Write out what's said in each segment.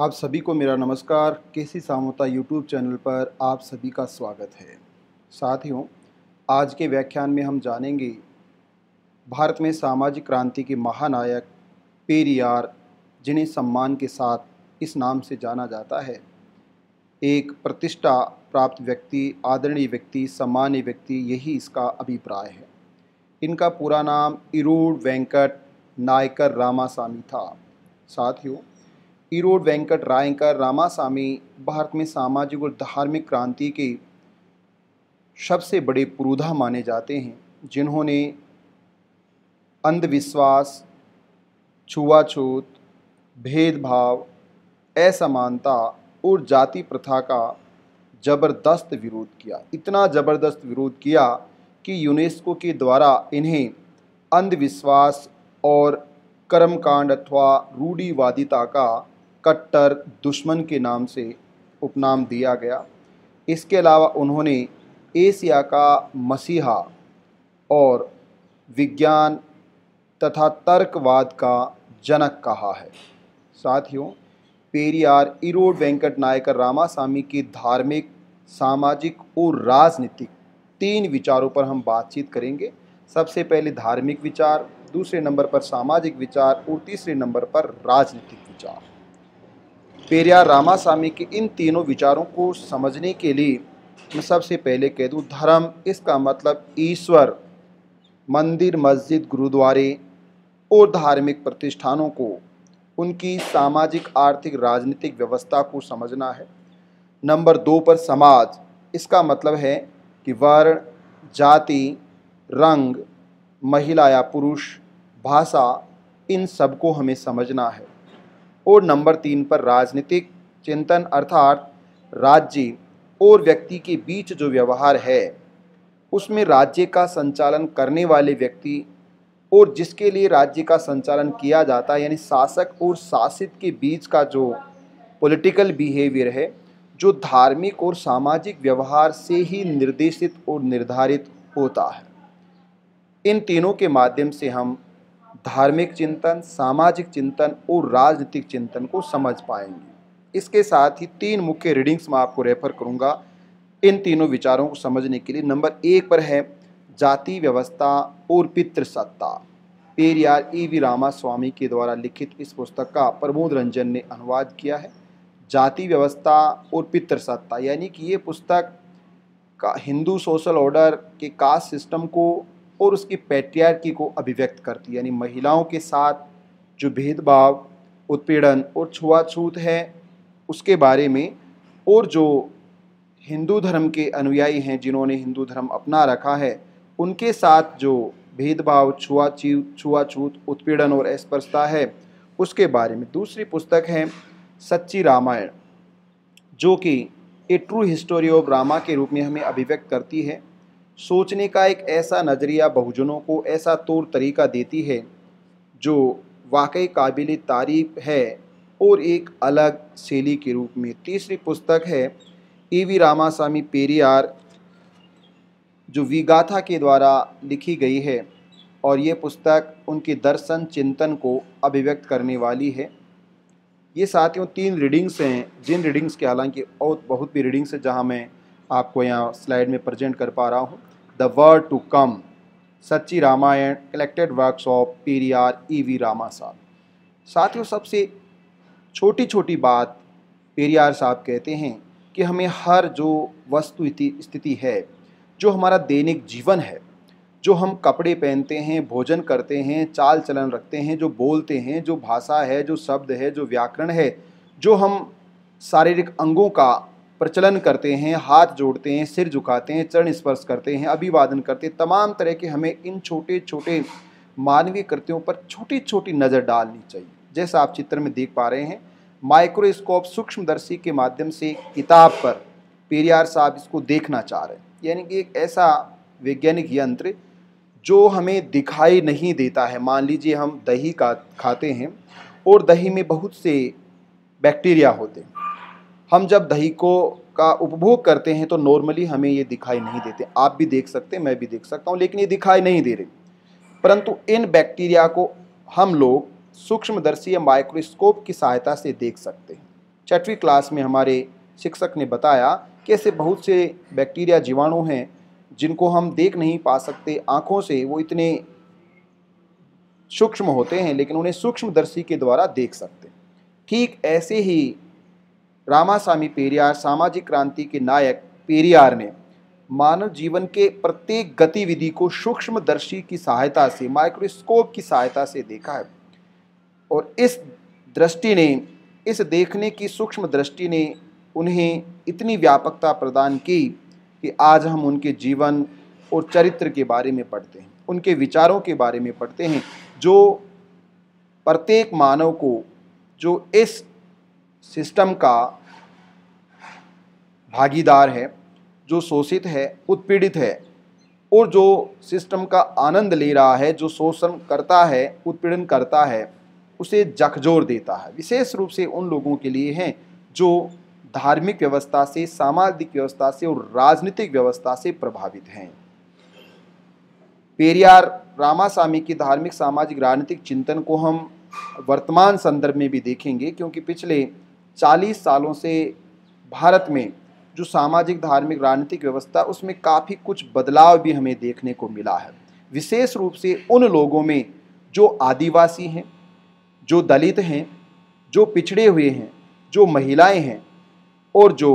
आप सभी को मेरा नमस्कार केसी सामोता यूट्यूब चैनल पर आप सभी का स्वागत है साथियों आज के व्याख्यान में हम जानेंगे भारत में सामाजिक क्रांति के महानायक पेरियार जिन्हें सम्मान के साथ इस नाम से जाना जाता है एक प्रतिष्ठा प्राप्त व्यक्ति आदरणीय व्यक्ति सम्मान्य व्यक्ति यही इसका अभिप्राय है इनका पूरा नाम इरूड वेंकट नायकर रामासामी था साथियों इरोड वेंकट रायकर रामासामी भारत में सामाजिक और धार्मिक क्रांति के सबसे बड़े पुरुधा माने जाते हैं जिन्होंने अंधविश्वास छुआछूत भेदभाव असमानता और जाति प्रथा का ज़बरदस्त विरोध किया इतना ज़बरदस्त विरोध किया कि यूनेस्को के द्वारा इन्हें अंधविश्वास और कर्मकांड अथवा रूढ़ीवादिता का कट्टर दुश्मन के नाम से उपनाम दिया गया इसके अलावा उन्होंने एशिया का मसीहा और विज्ञान तथा तर्कवाद का जनक कहा है साथियों पेरियार इरोड वेंकट नायकर रामास्वामी की धार्मिक सामाजिक और राजनीतिक तीन विचारों पर हम बातचीत करेंगे सबसे पहले धार्मिक विचार दूसरे नंबर पर सामाजिक विचार और तीसरे नंबर पर राजनीतिक विचार पेरिया रामास्वामी के इन तीनों विचारों को समझने के लिए मैं सबसे पहले कह दूँ धर्म इसका मतलब ईश्वर मंदिर मस्जिद गुरुद्वारे और धार्मिक प्रतिष्ठानों को उनकी सामाजिक आर्थिक राजनीतिक व्यवस्था को समझना है नंबर दो पर समाज इसका मतलब है कि वर्ण जाति रंग महिला या पुरुष भाषा इन सबको हमें समझना है और नंबर तीन पर राजनीतिक चिंतन अर्थात राज्य और व्यक्ति के बीच जो व्यवहार है उसमें राज्य का संचालन करने वाले व्यक्ति और जिसके लिए राज्य का संचालन किया जाता है यानी शासक और शासित के बीच का जो पॉलिटिकल बिहेवियर है जो धार्मिक और सामाजिक व्यवहार से ही निर्देशित और निर्धारित होता है इन तीनों के माध्यम से हम धार्मिक चिंतन सामाजिक चिंतन और राजनीतिक चिंतन को समझ पाएंगे इसके साथ ही तीन मुख्य रीडिंग्स मैं आपको रेफर करूंगा इन तीनों विचारों को समझने के लिए नंबर एक पर है जाति व्यवस्था और पितृसत्ता पेरियार ई वी रामा स्वामी के द्वारा लिखित इस पुस्तक का प्रमोद रंजन ने अनुवाद किया है जाति व्यवस्था और पितृसत्ता यानी कि ये पुस्तक का हिंदू सोशल ऑर्डर के कास्ट सिस्टम को और उसकी पैट्रियार्की को अभिव्यक्त करती है यानी महिलाओं के साथ जो भेदभाव उत्पीड़न और छुआछूत है उसके बारे में और जो हिंदू धर्म के अनुयायी हैं जिन्होंने हिंदू धर्म अपना रखा है उनके साथ जो भेदभाव छुआछी छुआछूत उत्पीड़न और अस्पर्शता है उसके बारे में दूसरी पुस्तक है सच्ची रामायण जो कि a true history of Rama के रूप में हमें अभिव्यक्त करती है सोचने का एक ऐसा नज़रिया बहुजनों को ऐसा तौर तरीका देती है जो वाकई काबिल तारीफ है और एक अलग शैली के रूप में तीसरी पुस्तक है ई वी रामास्वामी पेरियार जो विगाथा के द्वारा लिखी गई है और ये पुस्तक उनके दर्शन चिंतन को अभिव्यक्त करने वाली है ये साथियों तीन रीडिंग्स हैं जिन रीडिंग्स के हालांकि और बहुत भी रीडिंग्स हैं जहाँ मैं आपको यहाँ स्लाइड में प्रेजेंट कर पा रहा हूँ The to come Sachchi Ramayan collected collected works of E V Rama साहब साथियों सबसे छोटी छोटी बात पेरियार साहब कहते हैं कि हमें हर जो वस्तु स्थिति है जो हमारा दैनिक जीवन है जो हम कपड़े पहनते हैं भोजन करते हैं चाल चलन रखते हैं जो बोलते हैं जो भाषा है जो शब्द है जो व्याकरण है जो हम शारीरिक अंगों का प्रचलन करते हैं हाथ जोड़ते हैं सिर झुकाते हैं चरण स्पर्श करते हैं अभिवादन करते हैं तमाम तरह के हमें इन छोटे छोटे मानवीय कृत्यों पर छोटी छोटी नज़र डालनी चाहिए जैसा आप चित्र में देख पा रहे हैं माइक्रोस्कोप सूक्ष्मदर्शी के माध्यम से किताब पर पेरियार साहब इसको देखना चाह रहे हैं यानी कि एक ऐसा वैज्ञानिक यंत्र जो हमें दिखाई नहीं देता है मान लीजिए हम दही का खाते हैं और दही में बहुत से बैक्टीरिया होते हैं हम जब दही को का उपभोग करते हैं तो नॉर्मली हमें ये दिखाई नहीं देते आप भी देख सकते मैं भी देख सकता हूँ लेकिन ये दिखाई नहीं दे रहे परंतु इन बैक्टीरिया को हम लोग सूक्ष्मदर्शी या माइक्रोस्कोप की सहायता से देख सकते हैं छठवीं क्लास में हमारे शिक्षक ने बताया कि ऐसे बहुत से बैक्टीरिया जीवाणु हैं जिनको हम देख नहीं पा सकते आँखों से वो इतने सूक्ष्म होते हैं लेकिन उन्हें सूक्ष्मदर्शी के द्वारा देख सकते हैं ठीक ऐसे ही रामासामी पेरियार सामाजिक क्रांति के नायक पेरियार ने मानव जीवन के प्रत्येक गतिविधि को सूक्ष्म दर्शी की सहायता से माइक्रोस्कोप की सहायता से देखा है और इस दृष्टि ने इस देखने की सूक्ष्म दृष्टि ने उन्हें इतनी व्यापकता प्रदान की कि आज हम उनके जीवन और चरित्र के बारे में पढ़ते हैं उनके विचारों के बारे में पढ़ते हैं जो प्रत्येक मानव को जो इस सिस्टम का भागीदार है जो शोषित है उत्पीड़ित है और जो सिस्टम का आनंद ले रहा है जो शोषण करता है उत्पीड़न करता है उसे जखजोर देता है विशेष रूप से उन लोगों के लिए हैं जो धार्मिक व्यवस्था से सामाजिक व्यवस्था से और राजनीतिक व्यवस्था से प्रभावित हैं पेरियार रामास्वामी की धार्मिक सामाजिक राजनीतिक चिंतन को हम वर्तमान संदर्भ में भी देखेंगे क्योंकि पिछले चालीस सालों से भारत में जो सामाजिक धार्मिक राजनीतिक व्यवस्था उसमें काफ़ी कुछ बदलाव भी हमें देखने को मिला है विशेष रूप से उन लोगों में जो आदिवासी हैं जो दलित हैं जो पिछड़े हुए हैं जो महिलाएं हैं और जो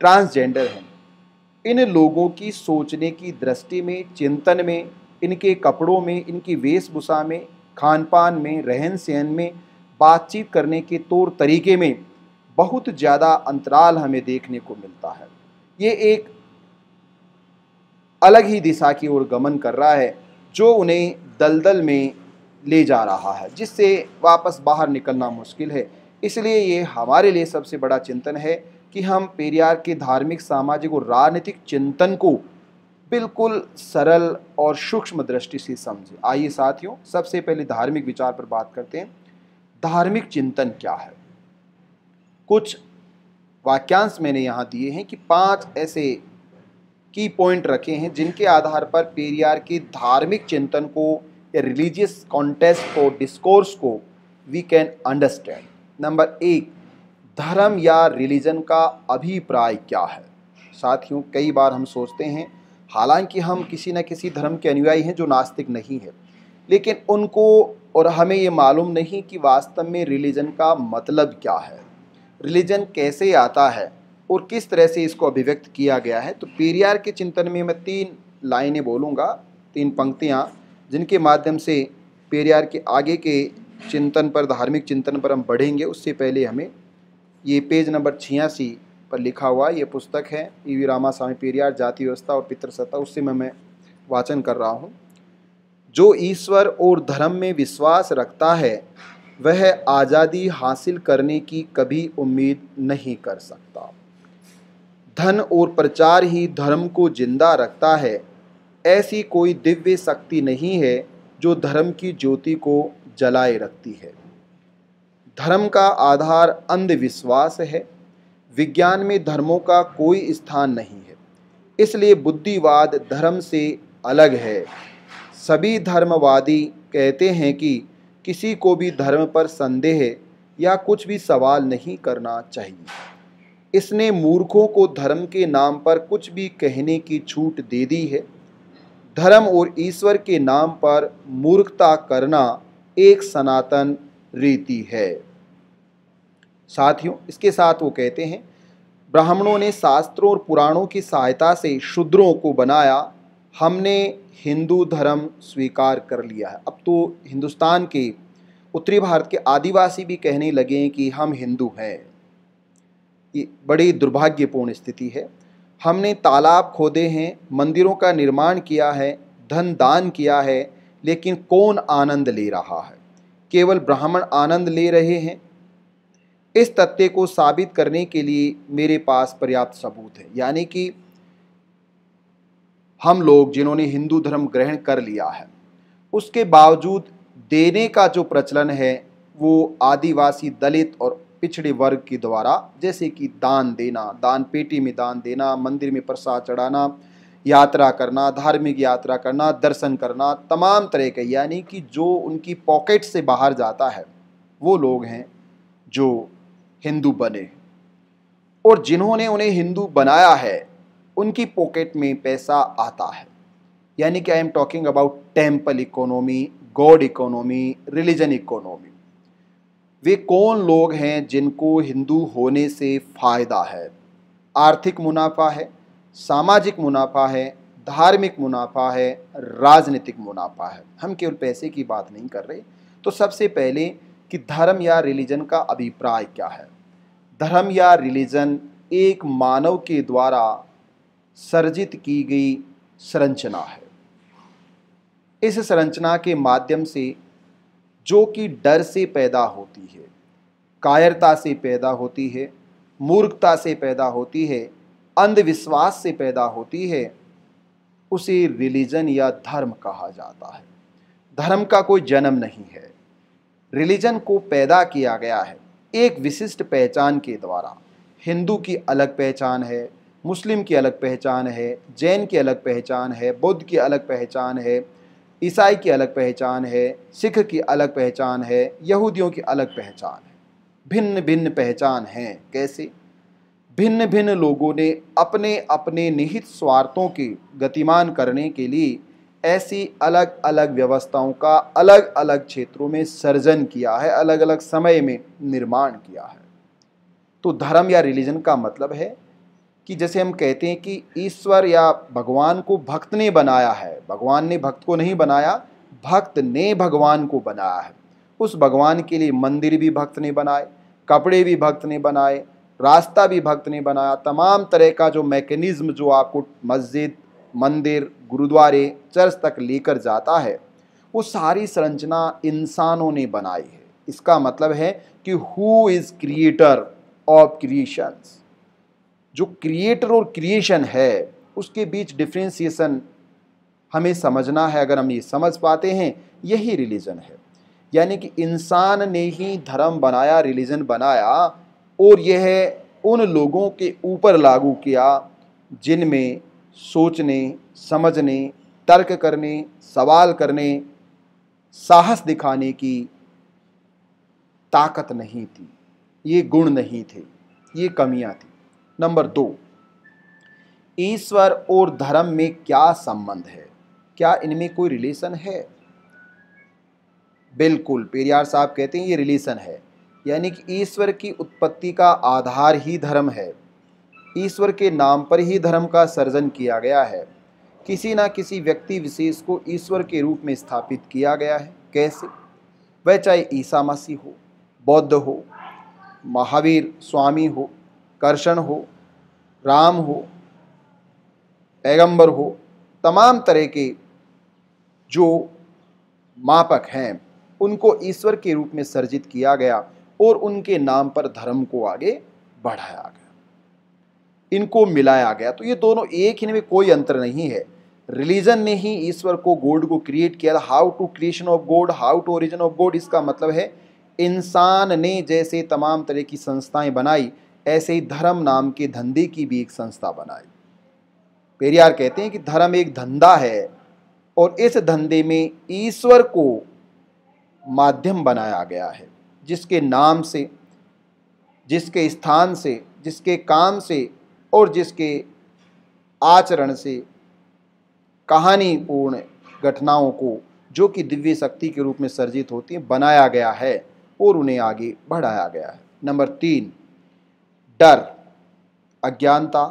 ट्रांसजेंडर हैं इन लोगों की सोचने की दृष्टि में चिंतन में इनके कपड़ों में इनकी वेशभूषा में खान पान में रहन सहन में बातचीत करने के तौर तरीके में बहुत ज़्यादा अंतराल हमें देखने को मिलता है ये एक अलग ही दिशा की ओर गमन कर रहा है जो उन्हें दलदल में ले जा रहा है जिससे वापस बाहर निकलना मुश्किल है इसलिए ये हमारे लिए सबसे बड़ा चिंतन है कि हम पेरियार के धार्मिक सामाजिक और राजनीतिक चिंतन को बिल्कुल सरल और सूक्ष्म दृष्टि से समझें आइए साथियों सबसे पहले धार्मिक विचार पर बात करते हैं धार्मिक चिंतन क्या है कुछ वाक्यांश मैंने यहाँ दिए हैं कि पांच ऐसे की पॉइंट रखे हैं जिनके आधार पर पेरियार के धार्मिक चिंतन को या रिलीजियस कॉन्टेस्ट को डिस्कोर्स को वी कैन अंडरस्टैंड नंबर एक धर्म या रिलीजन का अभिप्राय क्या है साथियों कई बार हम सोचते हैं हालांकि हम किसी न किसी धर्म के अनुयायी हैं जो नास्तिक नहीं है लेकिन उनको और हमें ये मालूम नहीं कि वास्तव में रिलीजन का मतलब क्या है रिलीजन कैसे आता है और किस तरह से इसको अभिव्यक्त किया गया है तो पेरियार के चिंतन में मैं तीन लाइनें बोलूँगा तीन पंक्तियाँ जिनके माध्यम से पेरियार के आगे के चिंतन पर धार्मिक चिंतन पर हम बढ़ेंगे उससे पहले हमें ये पेज नंबर छियासी पर लिखा हुआ ये पुस्तक है ई वी रामा स्वामी पेरियार जाति व्यवस्था और पितृसत्ता उससे मैं मैं वाचन कर रहा हूँ जो ईश्वर और धर्म में विश्वास रखता है वह आज़ादी हासिल करने की कभी उम्मीद नहीं कर सकता धन और प्रचार ही धर्म को जिंदा रखता है ऐसी कोई दिव्य शक्ति नहीं है जो धर्म की ज्योति को जलाए रखती है धर्म का आधार अंधविश्वास है विज्ञान में धर्मों का कोई स्थान नहीं है इसलिए बुद्धिवाद धर्म से अलग है सभी धर्मवादी कहते हैं कि किसी को भी धर्म पर संदेह या कुछ भी सवाल नहीं करना चाहिए इसने मूर्खों को धर्म के नाम पर कुछ भी कहने की छूट दे दी है धर्म और ईश्वर के नाम पर मूर्खता करना एक सनातन रीति है साथियों इसके साथ वो कहते हैं ब्राह्मणों ने शास्त्रों और पुराणों की सहायता से शूद्रों को बनाया हमने हिंदू धर्म स्वीकार कर लिया है अब तो हिंदुस्तान के उत्तरी भारत के आदिवासी भी कहने लगे हैं कि हम हिंदू हैं ये बड़ी दुर्भाग्यपूर्ण स्थिति है हमने तालाब खोदे हैं मंदिरों का निर्माण किया है धन दान किया है लेकिन कौन आनंद ले रहा है केवल ब्राह्मण आनंद ले रहे हैं इस तथ्य को साबित करने के लिए मेरे पास पर्याप्त सबूत है यानी कि हम लोग जिन्होंने हिंदू धर्म ग्रहण कर लिया है उसके बावजूद देने का जो प्रचलन है वो आदिवासी दलित और पिछड़े वर्ग के द्वारा जैसे कि दान देना दान पेटी में दान देना मंदिर में प्रसाद चढ़ाना यात्रा करना धार्मिक यात्रा करना दर्शन करना तमाम तरह के यानी कि जो उनकी पॉकेट से बाहर जाता है वो लोग हैं जो हिंदू बने और जिन्होंने उन्हें हिंदू बनाया है उनकी पॉकेट में पैसा आता है यानी कि I am talking about temple economy god economy religion economy वे कौन लोग हैं जिनको हिंदू होने से फ़ायदा है आर्थिक मुनाफा है सामाजिक मुनाफा है धार्मिक मुनाफा है राजनीतिक मुनाफा है हम केवल पैसे की बात नहीं कर रहे तो सबसे पहले कि धर्म या रिलीजन का अभिप्राय क्या है धर्म या रिलीजन एक मानव के द्वारा सर्जित की गई संरचना है इस संरचना के माध्यम से जो कि डर से पैदा होती है कायरता से पैदा होती है मूर्खता से पैदा होती है अंधविश्वास से पैदा होती है उसे रिलीजन या धर्म कहा जाता है धर्म का कोई जन्म नहीं है रिलीजन को पैदा किया गया है एक विशिष्ट पहचान के द्वारा हिंदू की अलग पहचान है मुस्लिम की अलग पहचान है जैन की अलग पहचान है बौद्ध की अलग पहचान है ईसाई की अलग पहचान है सिख की अलग पहचान है यहूदियों की अलग पहचान है भिन्न भिन्न पहचान हैं कैसे भिन्न भिन्न लोगों ने अपने अपने निहित स्वार्थों के गतिमान करने के लिए ऐसी अलग अलग व्यवस्थाओं का अलग अलग क्षेत्रों में सर्जन किया है अलग अलग समय में निर्माण किया है तो धर्म या रिलीजन का मतलब है कि जैसे हम कहते हैं कि ईश्वर या भगवान को भक्त ने बनाया है भगवान ने भक्त को नहीं बनाया भक्त ने भगवान को बनाया है उस भगवान के लिए मंदिर भी भक्त ने बनाए कपड़े भी भक्त ने बनाए रास्ता भी भक्त ने बनाया तमाम तरह का जो मैकेनिज़्म जो आपको मस्जिद मंदिर गुरुद्वारे चर्च तक लेकर जाता है वो सारी संरचना इंसानों ने बनाई है इसका मतलब है कि who is creator of creations जो क्रिएटर और क्रिएशन है उसके बीच डिफ्रेंसीसन हमें समझना है अगर हम ये समझ पाते हैं यही रिलीजन है यानी कि इंसान ने ही धर्म बनाया रिलीजन बनाया और यह उन लोगों के ऊपर लागू किया जिनमें सोचने समझने तर्क करने सवाल करने साहस दिखाने की ताकत नहीं थी ये गुण नहीं थे ये कमियां थी नंबर दो ईश्वर और धर्म में क्या संबंध है क्या इनमें कोई रिलेशन है बिल्कुल पेरियार साहब कहते हैं ये रिलेशन है यानी कि ईश्वर की उत्पत्ति का आधार ही धर्म है ईश्वर के नाम पर ही धर्म का सर्जन किया गया है किसी ना किसी व्यक्ति विशेष को ईश्वर के रूप में स्थापित किया गया है कैसे वह चाहे ईसा मसीह हो बौद्ध हो महावीर स्वामी हो कर्षण हो राम हो पैगंबर हो तमाम तरह के जो मापक हैं उनको ईश्वर के रूप में सर्जित किया गया और उनके नाम पर धर्म को आगे बढ़ाया गया इनको मिलाया गया तो ये दोनों एक ही में कोई अंतर नहीं है रिलीजन ने ही ईश्वर को गोड को क्रिएट किया था how to creation of god how to origin of god इसका मतलब है इंसान ने जैसे तमाम तरह की संस्थाएं बनाई ऐसे ही धर्म नाम के धंधे की भी एक संस्था बनाई पेरियार कहते हैं कि धर्म एक धंधा है और इस धंधे में ईश्वर को माध्यम बनाया गया है जिसके नाम से जिसके स्थान से जिसके काम से और जिसके आचरण से कहानी पूर्ण घटनाओं को जो कि दिव्य शक्ति के रूप में सर्जित होती है बनाया गया है और उन्हें आगे बढ़ाया गया है नंबर तीन डर अज्ञानता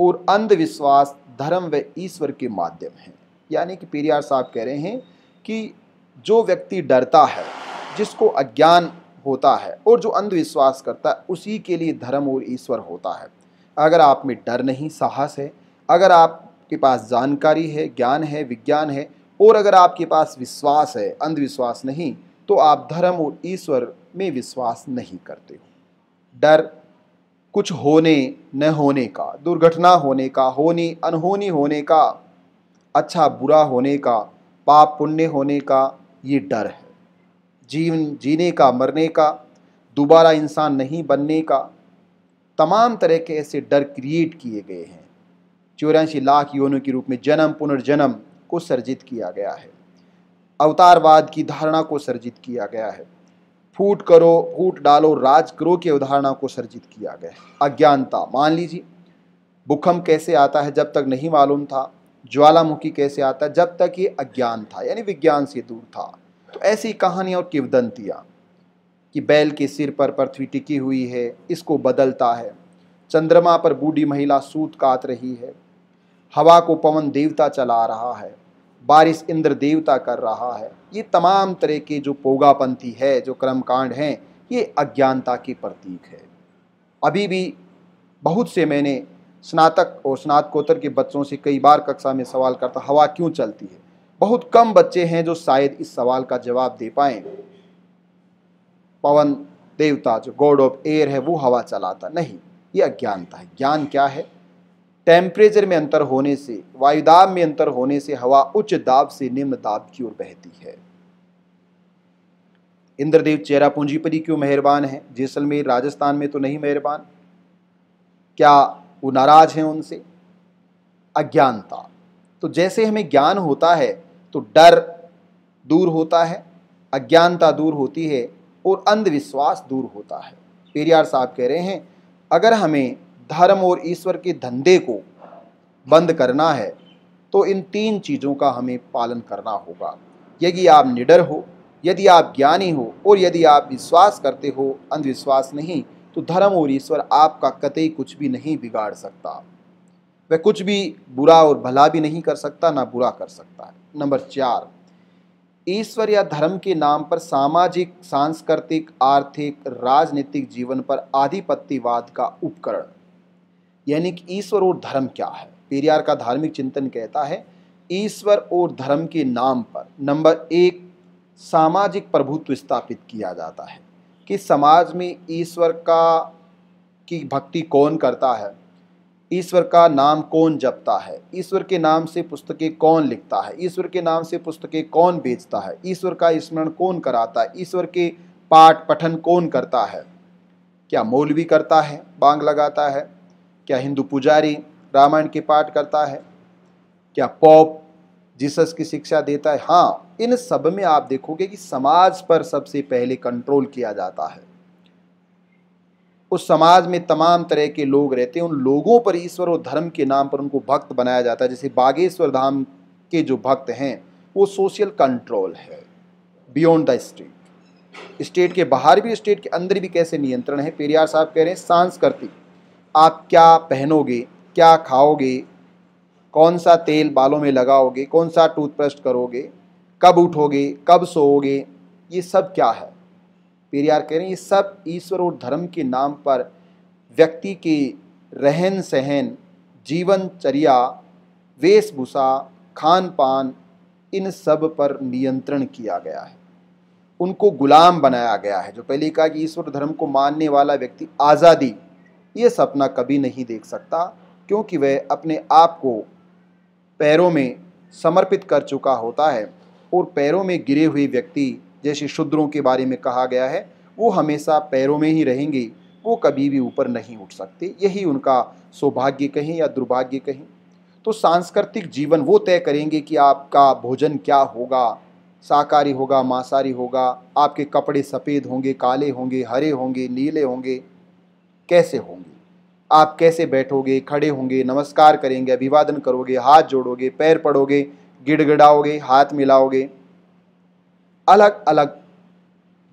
और अंधविश्वास धर्म व ईश्वर के माध्यम हैं यानी कि पेरियार साहब कह रहे हैं कि जो व्यक्ति डरता है जिसको अज्ञान होता है और जो अंधविश्वास करता है उसी के लिए धर्म और ईश्वर होता है अगर आप में डर नहीं साहस है अगर आपके पास जानकारी है ज्ञान है विज्ञान है और अगर आपके पास विश्वास है अंधविश्वास नहीं तो आप धर्म और ईश्वर में विश्वास नहीं करते हो डर कुछ होने न होने का दुर्घटना होने का होनी अनहोनी होने का अच्छा बुरा होने का पाप पुण्य होने का ये डर है जीवन जीने का मरने का दोबारा इंसान नहीं बनने का तमाम तरह के ऐसे डर क्रिएट किए गए हैं चौरासी लाख योनों के रूप में जन्म पुनर्जन्म को सर्जित किया गया है अवतारवाद की धारणा को सर्जित किया गया है फूट करो फूट डालो राज करो की अवधारणा को सर्जित किया गया अज्ञानता मान लीजिए भूकंप कैसे आता है जब तक नहीं मालूम था ज्वालामुखी कैसे आता है जब तक ये अज्ञान था यानी विज्ञान से दूर था तो ऐसी कहानियाँ और किवदंतियाँ कि बैल के सिर पर पृथ्वी टिकी हुई है इसको बदलता है चंद्रमा पर बूढ़ी महिला सूत काट रही है हवा को पवन देवता चला रहा है बारिश इंद्र देवता कर रहा है ये तमाम तरह के जो पोगापंथी है जो कर्मकांड हैं ये अज्ञानता के प्रतीक है अभी भी बहुत से मैंने स्नातक और स्नातकोत्तर के बच्चों से कई बार कक्षा में सवाल करता हवा क्यों चलती है बहुत कम बच्चे हैं जो शायद इस सवाल का जवाब दे पाए पवन देवता जो गॉड ऑफ एयर है वो हवा चलाता नहीं ये अज्ञानता है ज्ञान क्या है टेम्परेचर में अंतर होने से वायुदाब में अंतर होने से हवा उच्च दाब से निम्न दाब की ओर बहती है इंद्रदेव चेहरा पूंजीपरी क्यों मेहरबान है जैसलमेर राजस्थान में तो नहीं मेहरबान क्या वो नाराज हैं उनसे अज्ञानता तो जैसे हमें ज्ञान होता है तो डर दूर होता है अज्ञानता दूर होती है और अंधविश्वास दूर होता है पेरियार साहब कह रहे हैं अगर हमें धर्म और ईश्वर के धंधे को बंद करना है तो इन तीन चीज़ों का हमें पालन करना होगा यदि आप निडर हो यदि आप ज्ञानी हो और यदि आप विश्वास करते हो अंधविश्वास नहीं तो धर्म और ईश्वर आपका कतई कुछ भी नहीं बिगाड़ सकता वह कुछ भी बुरा और भला भी नहीं कर सकता ना बुरा कर सकता है नंबर चार ईश्वर या धर्म के नाम पर सामाजिक सांस्कृतिक आर्थिक राजनीतिक जीवन पर आधिपत्यवाद का उपकरण यानी कि ईश्वर और धर्म क्या है पेरियार का धार्मिक चिंतन कहता है ईश्वर और धर्म के नाम पर नंबर एक सामाजिक प्रभुत्व स्थापित किया जाता है कि समाज में ईश्वर का की भक्ति कौन करता है ईश्वर का नाम कौन जपता है ईश्वर के नाम से पुस्तकें कौन लिखता है ईश्वर के नाम से पुस्तकें कौन बेचता है ईश्वर का स्मरण कौन कराता है ईश्वर के पाठ पठन कौन करता है क्या मौलवी करता है बांग लगाता है क्या हिंदू पुजारी रामायण के पाठ करता है क्या पॉप जीसस की शिक्षा देता है हाँ इन सब में आप देखोगे कि समाज पर सबसे पहले कंट्रोल किया जाता है उस समाज में तमाम तरह के लोग रहते हैं उन लोगों पर ईश्वर और धर्म के नाम पर उनको भक्त बनाया जाता है जैसे बागेश्वर धाम के जो भक्त हैं वो सोशल कंट्रोल है बियॉन्ड द स्टेट स्टेट के बाहर भी स्टेट के अंदर भी कैसे नियंत्रण है पेरियार साहब कह रहे हैं सांस्कृतिक आप क्या पहनोगे क्या खाओगे कौन सा तेल बालों में लगाओगे कौन सा टूथपेस्ट करोगे कब उठोगे कब सोओगे ये सब क्या है यार कह रहे हैं ये सब ईश्वर और धर्म के नाम पर व्यक्ति के रहन सहन जीवनचर्या वेशभूषा खान पान इन सब पर नियंत्रण किया गया है उनको गुलाम बनाया गया है जो पहले कहा कि ईश्वर धर्म को मानने वाला व्यक्ति आज़ादी ये सपना कभी नहीं देख सकता क्योंकि वह अपने आप को पैरों में समर्पित कर चुका होता है और पैरों में गिरे हुए व्यक्ति जैसे शूद्रों के बारे में कहा गया है वो हमेशा पैरों में ही रहेंगे वो कभी भी ऊपर नहीं उठ सकते यही उनका सौभाग्य कहें या दुर्भाग्य कहें तो सांस्कृतिक जीवन वो तय करेंगे कि आपका भोजन क्या होगा शाकाहारी होगा मांसाहारी होगा आपके कपड़े सफ़ेद होंगे काले होंगे हरे होंगे नीले होंगे कैसे होंगी आप कैसे बैठोगे खड़े होंगे नमस्कार करेंगे अभिवादन करोगे हाथ जोड़ोगे पैर पड़ोगे गिड़गिड़ाओगे हाथ मिलाओगे अलग अलग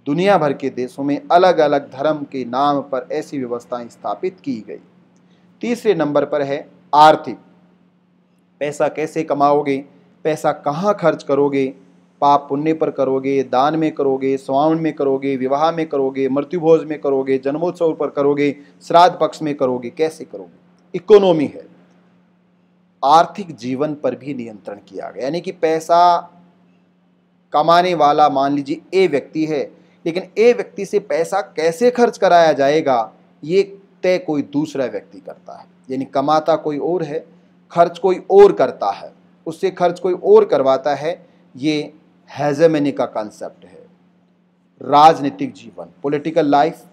दुनिया भर के देशों में अलग अलग धर्म के नाम पर ऐसी व्यवस्थाएं स्थापित की गई तीसरे नंबर पर है आर्थिक पैसा कैसे कमाओगे पैसा कहाँ खर्च करोगे पाप पुण्य पर करोगे दान में करोगे स्वावण में करोगे विवाह में करोगे मृत्युभोज में करोगे जन्मोत्सव पर करोगे श्राद्ध पक्ष में करोगे कैसे करोगे इकोनॉमी है आर्थिक जीवन पर भी नियंत्रण किया गया यानी कि पैसा कमाने वाला मान लीजिए ए व्यक्ति है लेकिन ए व्यक्ति से पैसा कैसे खर्च कराया जाएगा ये तय कोई दूसरा व्यक्ति करता है यानी कमाता कोई और है खर्च कोई और करता है उससे खर्च कोई और करवाता है ये हैजेमनी का कॉन्सेप्ट है राजनीतिक जीवन पॉलिटिकल लाइफ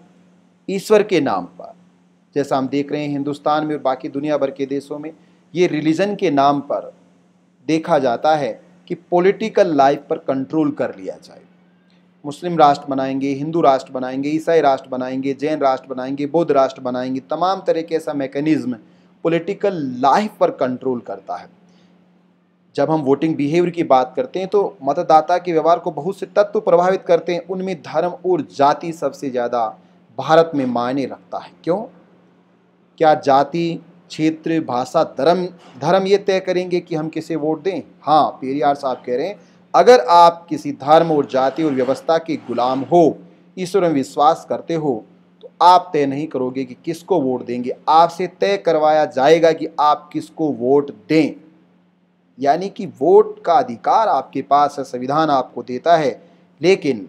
ईश्वर के नाम पर जैसा हम देख रहे हैं हिंदुस्तान में और बाकी दुनिया भर के देशों में ये रिलीजन के नाम पर देखा जाता है कि पॉलिटिकल लाइफ पर कंट्रोल कर लिया जाए मुस्लिम राष्ट्र बनाएंगे हिंदू राष्ट्र बनाएंगे ईसाई राष्ट्र बनाएंगे जैन राष्ट्र बनाएंगे बौद्ध राष्ट्र बनाएंगे तमाम तरह के ऐसा मैकेनिज़्म पॉलिटिकल लाइफ पर कंट्रोल करता है जब हम वोटिंग बिहेवियर की बात करते हैं तो मतदाता के व्यवहार को बहुत से तत्व प्रभावित करते हैं उनमें धर्म और जाति सबसे ज़्यादा भारत में मायने रखता है क्यों क्या जाति क्षेत्र भाषा धर्म धर्म ये तय करेंगे कि हम किसे वोट दें हाँ पेरियार साहब कह रहे हैं अगर आप किसी धर्म और जाति और व्यवस्था के गुलाम हो ईश्वर में विश्वास करते हो तो आप तय नहीं करोगे कि किसको वोट देंगे आपसे तय करवाया जाएगा कि आप किसको वोट दें यानी कि वोट का अधिकार आपके पास है संविधान आपको देता है लेकिन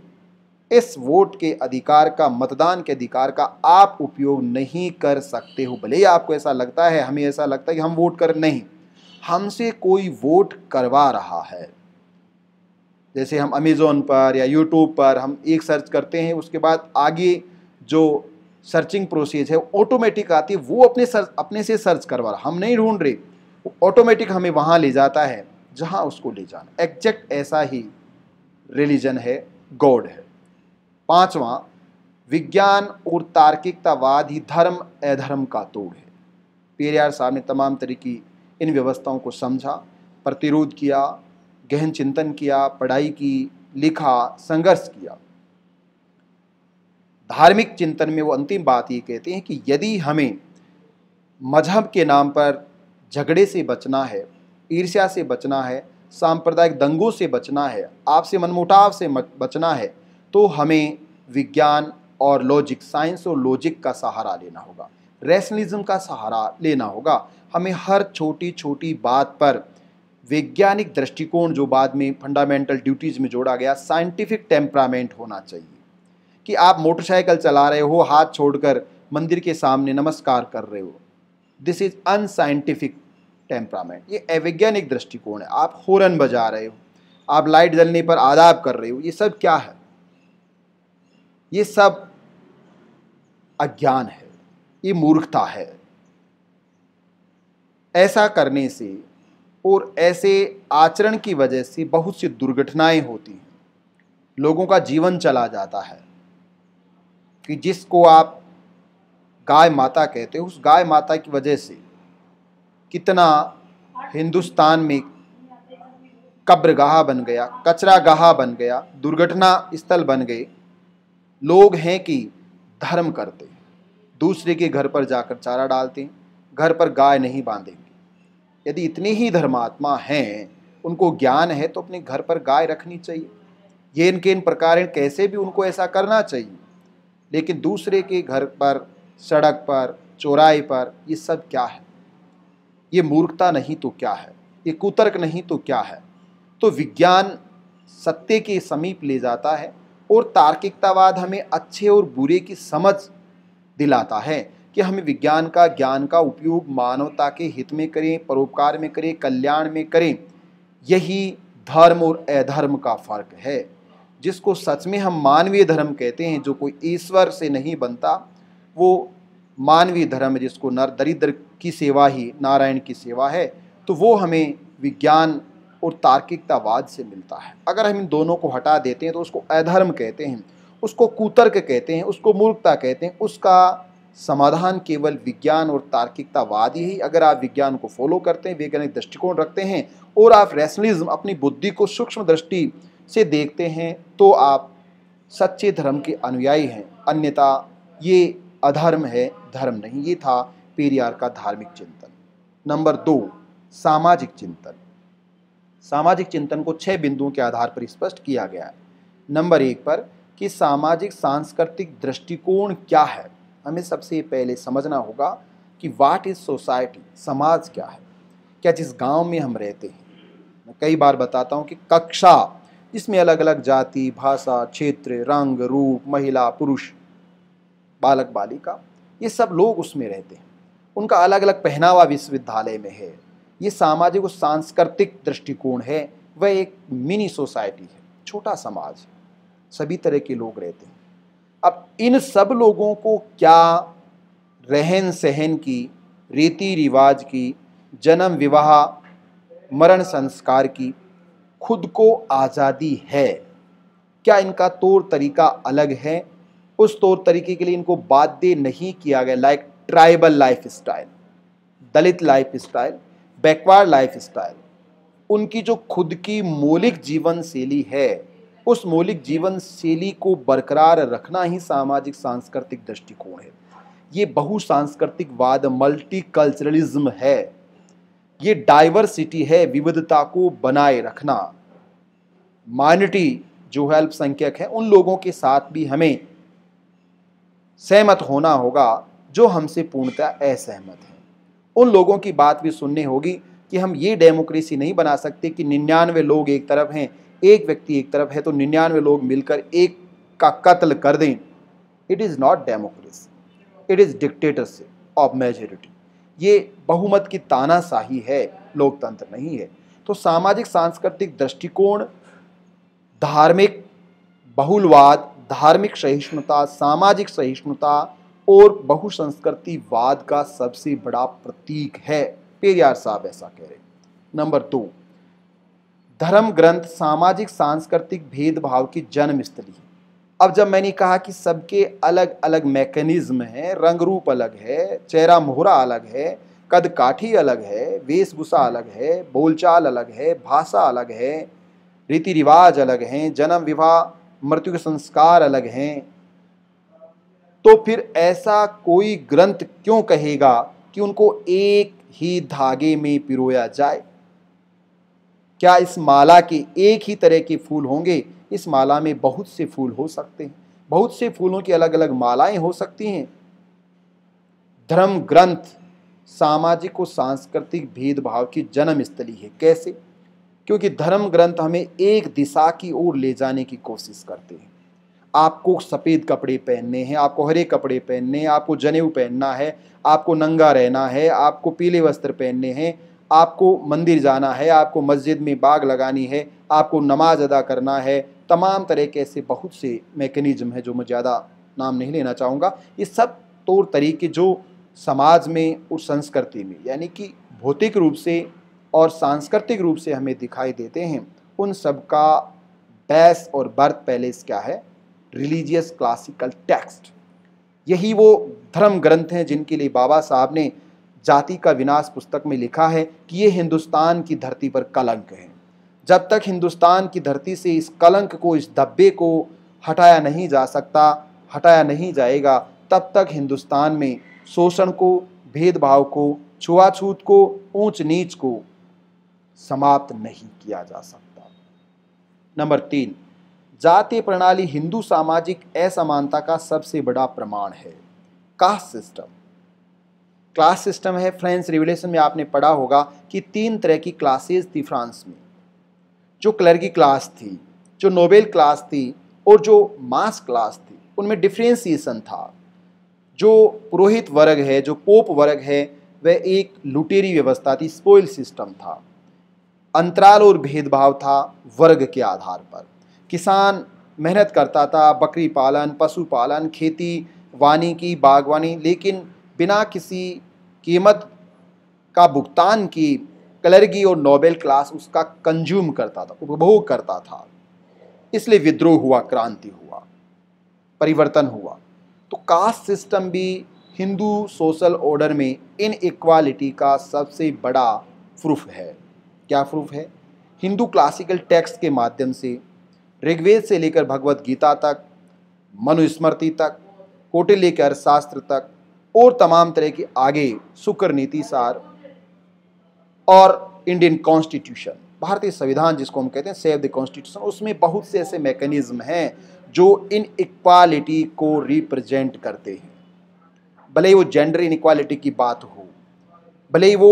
इस वोट के अधिकार का मतदान के अधिकार का आप उपयोग नहीं कर सकते हो भले ही आपको ऐसा लगता है हमें ऐसा लगता है कि हम वोट कर नहीं हमसे कोई वोट करवा रहा है जैसे हम अमेज़ोन पर या यूट्यूब पर हम एक सर्च करते हैं उसके बाद आगे जो सर्चिंग प्रोसेस है ऑटोमेटिक आती है वो अपने सर्च अपने से सर्च करवा रहा हम नहीं ढूंढ रहे ऑटोमेटिक हमें वहाँ ले जाता है जहाँ उसको ले जाना एग्जैक्ट ऐसा ही रिलीजन है गॉड है पांचवा विज्ञान और तार्किकतावाद ही धर्म अधर्म का तोड़ है पेरियार साहब ने तमाम तरह की इन व्यवस्थाओं को समझा प्रतिरोध किया गहन चिंतन किया पढ़ाई की लिखा संघर्ष किया धार्मिक चिंतन में वो अंतिम बात ये कहते हैं कि यदि हमें मजहब के नाम पर झगड़े से बचना है ईर्ष्या से बचना है सांप्रदायिक दंगों से बचना है आपसे मनमुटाव से बचना है तो हमें विज्ञान और लॉजिक साइंस और लॉजिक का सहारा लेना होगा रैशनलिज्म का सहारा लेना होगा हमें हर छोटी छोटी बात पर वैज्ञानिक दृष्टिकोण जो बाद में फंडामेंटल ड्यूटीज़ में जोड़ा गया साइंटिफिक टेम्परामेंट होना चाहिए कि आप मोटरसाइकिल चला रहे हो हाथ छोड़कर मंदिर के सामने नमस्कार कर रहे हो दिस इज अनसाइंटिफिक टेम्परामेंट ये अवैज्ञानिक दृष्टिकोण है आप हॉर्न बजा रहे हो आप लाइट जलने पर आदाब कर रहे हो ये सब क्या है ये सब अज्ञान है ये मूर्खता है ऐसा करने से और ऐसे आचरण की वजह से बहुत सी दुर्घटनाएं होती हैं लोगों का जीवन चला जाता है कि जिसको आप गाय माता कहते हैं उस गाय माता की वजह से कितना हिंदुस्तान में कब्र बन गया कचरा गाह बन गया दुर्घटना स्थल बन गए लोग हैं कि धर्म करते हैं दूसरे के घर पर जाकर चारा डालते हैं घर पर गाय नहीं बांधेंगे यदि इतने ही धर्मात्मा हैं उनको ज्ञान है तो अपने घर पर गाय रखनी चाहिए ये इनके इन प्रकार कैसे भी उनको ऐसा करना चाहिए लेकिन दूसरे के घर पर सड़क पर चौराहे पर ये सब क्या है ये मूर्खता नहीं तो क्या है ये कुतर्क नहीं तो क्या है तो विज्ञान सत्य के समीप ले जाता है और तार्किकतावाद हमें अच्छे और बुरे की समझ दिलाता है कि हमें विज्ञान का ज्ञान का उपयोग मानवता के हित में करें परोपकार में करें कल्याण में करें यही धर्म और अधर्म का फर्क है जिसको सच में हम मानवीय धर्म कहते हैं जो कोई ईश्वर से नहीं बनता वो मानवीय धर्म है जिसको नर दरिद्र की सेवा ही नारायण की सेवा है तो वो हमें विज्ञान और तार्किकतावाद से मिलता है अगर हम इन दोनों को हटा देते हैं तो उसको अधर्म कहते हैं उसको कुतर्क कहते हैं उसको मूर्खता कहते हैं उसका समाधान केवल विज्ञान और तार्किकतावाद ही अगर आप विज्ञान को फॉलो करते हैं वैज्ञानिक दृष्टिकोण रखते हैं और आप रैशनलिज्म अपनी बुद्धि को सूक्ष्म दृष्टि से देखते हैं तो आप सच्चे धर्म के अनुयायी हैं अन्यथा ये अधर्म है धर्म नहीं ये था पेरियार का धार्मिक चिंतन नंबर दो सामाजिक चिंतन सामाजिक चिंतन को छह बिंदुओं के आधार पर स्पष्ट किया गया है नंबर एक पर कि सामाजिक सांस्कृतिक दृष्टिकोण क्या है हमें सबसे पहले समझना होगा कि वाट इज़ सोसाइटी समाज क्या है क्या जिस गांव में हम रहते हैं मैं कई बार बताता हूँ कि कक्षा इसमें अलग अलग जाति भाषा क्षेत्र रंग रूप महिला पुरुष बालक बालिका ये सब लोग उसमें रहते हैं उनका अलग अलग पहनावा विश्वविद्यालय में है ये सामाजिक और सांस्कृतिक दृष्टिकोण है वह एक मिनी सोसाइटी है छोटा समाज है सभी तरह के लोग रहते हैं अब इन सब लोगों को क्या रहन सहन की रीति रिवाज की जन्म विवाह मरण संस्कार की खुद को आज़ादी है क्या इनका तौर तरीका अलग है उस तौर तरीके के लिए इनको बाध्य नहीं किया गया like tribal life style Dalit life style backward life style उनकी जो खुद की मौलिक जीवन शैली है उस मौलिक जीवन शैली को बरकरार रखना ही सामाजिक सांस्कृतिक दृष्टिकोण है ये वाद मल्टी कल्चरलिज्म है ये डाइवर्सिटी है विविधता को बनाए रखना माइनिटी जो है अल्पसंख्यक है उन लोगों के साथ भी हमें सहमत होना होगा जो हमसे पूर्णतः असहमत है उन लोगों की बात भी सुननी होगी कि हम ये डेमोक्रेसी नहीं बना सकते कि निन्यानवे लोग एक तरफ हैं एक व्यक्ति एक तरफ है तो निन्यानवे लोग मिलकर एक का कत्ल कर दें it is not democracy it is dictatorship of majority ये बहुमत की तानाशाही है लोकतंत्र नहीं है तो सामाजिक सांस्कृतिक दृष्टिकोण धार्मिक बहुलवाद धार्मिक सहिष्णुता सामाजिक सहिष्णुता और बहुसंस्कृतिवाद का सबसे बड़ा प्रतीक है पेरियार साहब ऐसा कह रहे नंबर दो धर्म ग्रंथ सामाजिक सांस्कृतिक भेदभाव की जन्म स्थली है अब जब मैंने कहा कि सबके अलग अलग मैकेनिज्म हैं रंग रूप अलग है चेहरा मोहरा अलग है कद काठी अलग है वेशभूषा अलग है बोलचाल अलग है भाषा अलग है रीति रिवाज अलग हैं जन्म विवाह मृत्यु के संस्कार अलग हैं तो फिर ऐसा कोई ग्रंथ क्यों कहेगा कि उनको एक ही धागे में पिरोया जाए क्या इस माला के एक ही तरह के फूल होंगे इस माला में बहुत से फूल हो सकते हैं बहुत से फूलों की अलग अलग मालाएं हो सकती हैं धर्म ग्रंथ सामाजिक और सांस्कृतिक भेदभाव की जन्म स्थली है कैसे क्योंकि धर्म ग्रंथ हमें एक दिशा की ओर ले जाने की कोशिश करते हैं आपको सफ़ेद कपड़े पहनने हैं आपको हरे कपड़े पहनने हैं आपको जनेऊ पहनना है आपको नंगा रहना है आपको पीले वस्त्र पहनने हैं आपको मंदिर जाना है आपको मस्जिद में बाग लगानी है आपको नमाज अदा करना है तमाम तरह के ऐसे बहुत से मैकेनिज़्म हैं जो मैं ज़्यादा नाम नहीं लेना चाहूँगा ये सब तौर तरीके जो समाज में और संस्कृति में यानी कि भौतिक रूप से और सांस्कृतिक रूप से हमें दिखाई देते हैं उन सब का बैस और बर्थ पैलेस क्या है रिलीजियस क्लासिकल टेक्स्ट यही वो धर्म ग्रंथ हैं जिनके लिए बाबा साहब ने जाति का विनाश पुस्तक में लिखा है कि ये हिंदुस्तान की धरती पर कलंक है जब तक हिंदुस्तान की धरती से इस कलंक को इस धब्बे को हटाया नहीं जा सकता हटाया नहीं जाएगा तब तक हिंदुस्तान में शोषण को भेदभाव को छुआछूत को ऊंच नीच को समाप्त नहीं किया जा सकता नंबर तीन जाति प्रणाली हिंदू सामाजिक असमानता का सबसे बड़ा प्रमाण है कास्ट सिस्टम क्लास सिस्टम है फ्रेंच रिवोल्यूशन में आपने पढ़ा होगा कि तीन तरह की क्लासेस थी फ्रांस में जो क्लर्गी क्लास थी जो नोबेल क्लास थी और जो मास क्लास थी उनमें डिफ्रेंसिएशन था जो पुरोहित वर्ग है जो पोप वर्ग है वह एक लुटेरी व्यवस्था थी स्पोइल सिस्टम था अंतराल और भेदभाव था वर्ग के आधार पर किसान मेहनत करता था बकरी पालन पशु पालन खेती की बागवानी लेकिन बिना किसी कीमत का भुगतान की कलर्गी और नोबेल क्लास उसका कंज्यूम करता था उपभोग करता था इसलिए विद्रोह हुआ क्रांति हुआ परिवर्तन हुआ तो कास्ट सिस्टम भी हिंदू सोशल ऑर्डर में इक्वालिटी का सबसे बड़ा प्रूफ है क्या प्रूफ है हिंदू क्लासिकल टेक्स्ट के माध्यम से ऋग्वेद से लेकर भगवत गीता तक मनुस्मृति तक कोटे लेकर शास्त्र तक और तमाम तरह के आगे शुक्र नीति सार और इंडियन कॉन्स्टिट्यूशन भारतीय संविधान जिसको हम कहते हैं सेव द कॉन्स्टिट्यूशन उसमें बहुत से ऐसे मैकेनिज्म हैं जो इन इक्वालिटी को रिप्रेजेंट करते हैं भले वो जेंडर इनक्वालिटी की बात हो भले वो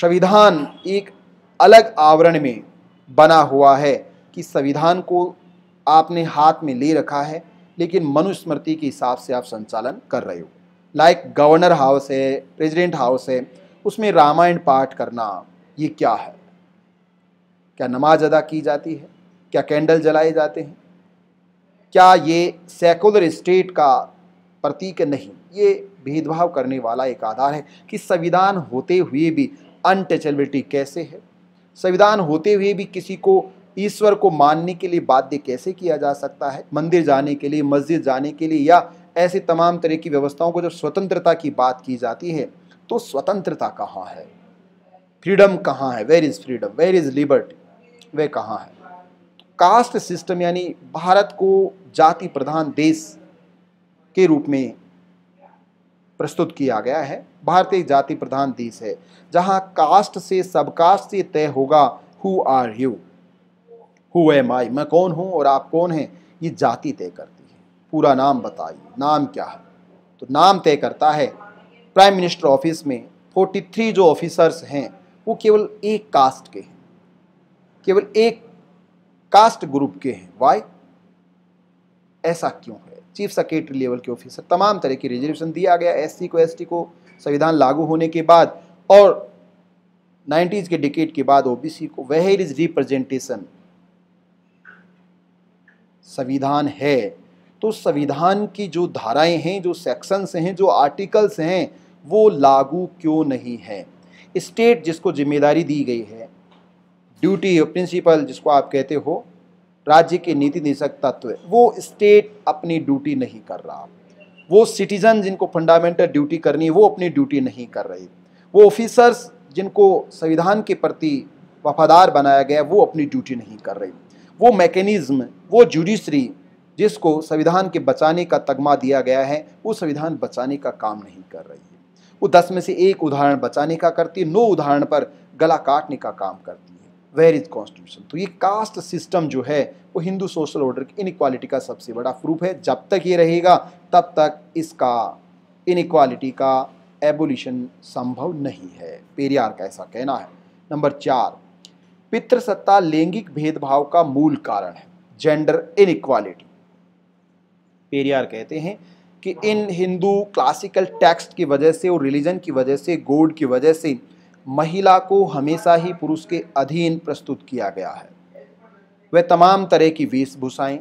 संविधान एक अलग आवरण में बना हुआ है कि संविधान को आपने हाथ में ले रखा है लेकिन मनुस्मृति के हिसाब से आप संचालन कर रहे हो लाइक गवर्नर हाउस है प्रेसिडेंट हाउस है उसमें रामायण पाठ करना ये क्या है क्या नमाज अदा की जाती है क्या कैंडल जलाए जाते हैं क्या ये सेकुलर स्टेट का प्रतीक नहीं ये भेदभाव करने वाला एक आधार है कि संविधान होते हुए भी अनटचेबिलिटी कैसे है संविधान होते हुए भी किसी को ईश्वर को मानने के लिए बाध्य कैसे किया जा सकता है मंदिर जाने के लिए मस्जिद जाने के लिए या ऐसे तमाम तरह की व्यवस्थाओं को जब स्वतंत्रता की बात की जाती है तो स्वतंत्रता कहाँ है फ्रीडम कहाँ है where is freedom where is liberty वह कहाँ है कास्ट सिस्टम यानी भारत को जाति प्रधान देश के रूप में प्रस्तुत किया गया है भारतीय जाति प्रधान देश है जहां कास्ट से सबकास्ट से तय होगा who are you who am I मैं कौन हूं और आप कौन हैं ये जाति तय करती है पूरा नाम बताइए नाम क्या है तो नाम तय करता है प्राइम मिनिस्टर ऑफिस में 43 जो ऑफिसर्स हैं वो केवल एक कास्ट के हैं केवल एक कास्ट ग्रुप के हैं वाई ऐसा क्यों है चीफ सेक्रेटरी लेवल के ऑफिसर तमाम तरह की रिजर्वेशन दिया गया एस को एस को संविधान लागू होने के बाद और नाइन्टीज के डिकेट के बाद ओ को वह इज रिप्रेजेंटेशन संविधान है तो संविधान की जो धाराएं हैं जो सेक्शंस हैं जो आर्टिकल्स हैं वो लागू क्यों नहीं है स्टेट जिसको जिम्मेदारी दी गई है ड्यूटी प्रिंसिपल जिसको आप कहते हो राज्य के नीति निदेशक तत्व वो स्टेट अपनी ड्यूटी नहीं कर रहा वो सिटीजन जिनको फंडामेंटल ड्यूटी करनी है वो अपनी ड्यूटी नहीं कर रही वो ऑफिसर्स जिनको संविधान के प्रति वफादार बनाया गया वो अपनी ड्यूटी नहीं कर रही वो मैकेनिज़्म वो जुडिशरी जिसको संविधान के बचाने का तगमा दिया गया है वो संविधान बचाने का काम नहीं कर रही है वो दस में से एक उदाहरण बचाने का करती है नौ उदाहरण पर गला काटने का काम करती है वेर इज कॉन्स्टिट्यूशन तो ये कास्ट सिस्टम जो है वो हिंदू सोशल ऑर्डर की इनक्वालिटी का सबसे बड़ा प्रूफ है जब तक ये रहेगा तब तक इसका इनक्वालिटी का एबोल्यूशन संभव नहीं है पेरियार का ऐसा कहना है नंबर चार पितृसत्ता लैंगिक भेदभाव का मूल कारण है जेंडर इनक्वालिटी पेरियार कहते हैं कि इन हिंदू क्लासिकल टेक्स्ट की वजह से और रिलीजन की वजह से गोड की वजह से महिला को हमेशा ही पुरुष के अधीन प्रस्तुत किया गया है वे तमाम तरह की वेशभूषाएँ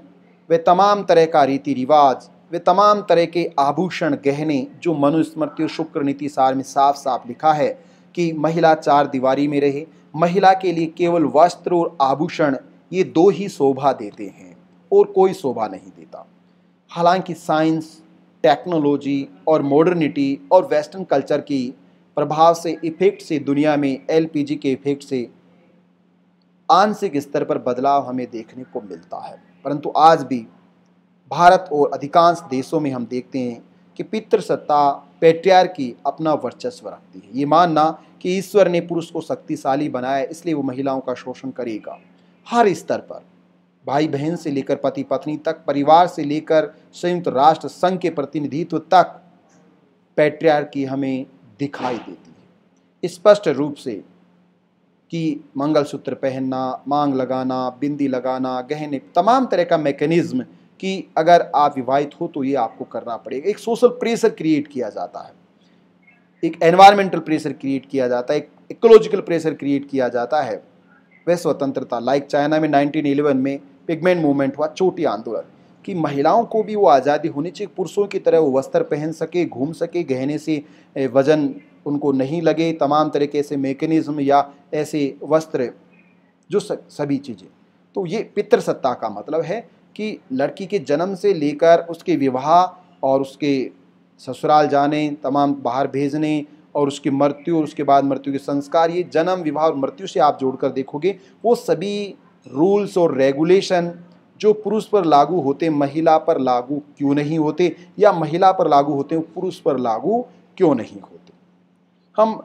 वे तमाम तरह का रीति रिवाज वे तमाम तरह के आभूषण गहने जो मनुस्मृति और शुक्र नीति सार में साफ साफ लिखा है कि महिला चार दीवारी में रहे महिला के लिए केवल वस्त्र और आभूषण ये दो ही शोभा देते हैं और कोई शोभा नहीं देता हालांकि साइंस टेक्नोलॉजी और मॉडर्निटी और वेस्टर्न कल्चर की प्रभाव से इफेक्ट से दुनिया में एलपीजी के इफेक्ट से आंशिक स्तर पर बदलाव हमें देखने को मिलता है परंतु आज भी भारत और अधिकांश देशों में हम देखते हैं कि पितृसत्ता पेट्रियार की अपना वर्चस्व रखती है ये मानना कि ईश्वर ने पुरुष को शक्तिशाली बनाया इसलिए वो महिलाओं का शोषण करेगा हर स्तर पर भाई बहन से लेकर पति पत्नी तक परिवार से लेकर संयुक्त राष्ट्र संघ के प्रतिनिधित्व तक पेट्रियार की हमें दिखाई देती है स्पष्ट रूप से कि मंगलसूत्र पहनना मांग लगाना बिंदी लगाना गहने तमाम तरह का मैकेनिज़्म कि अगर आप विवाहित हो तो ये आपको करना पड़ेगा एक सोशल प्रेशर क्रिएट किया जाता है एक एनवायरमेंटल प्रेशर क्रिएट किया जाता है एक इकोलॉजिकल प्रेशर क्रिएट किया जाता है वह स्वतंत्रता लाइक चाइना में 1911 में पिगमेंट मूवमेंट हुआ चोटी आंदोलन कि महिलाओं को भी वो आज़ादी होनी चाहिए पुरुषों की तरह वो वस्त्र पहन सके घूम सके गहने से वज़न उनको नहीं लगे तमाम तरीके से मेकेनिज़्म या ऐसे वस्त्र जो सभी चीज़ें तो ये पितृसत्ता का मतलब है कि लड़की के जन्म से लेकर उसके विवाह और उसके ससुराल जाने तमाम बाहर भेजने और उसकी मृत्यु और उसके बाद मृत्यु के संस्कार ये जन्म विवाह और मृत्यु से आप जोड़कर देखोगे वो सभी रूल्स और रेगुलेशन जो पुरुष पर लागू होते महिला पर लागू क्यों नहीं होते या महिला पर लागू होते पुरुष पर लागू क्यों नहीं होते हम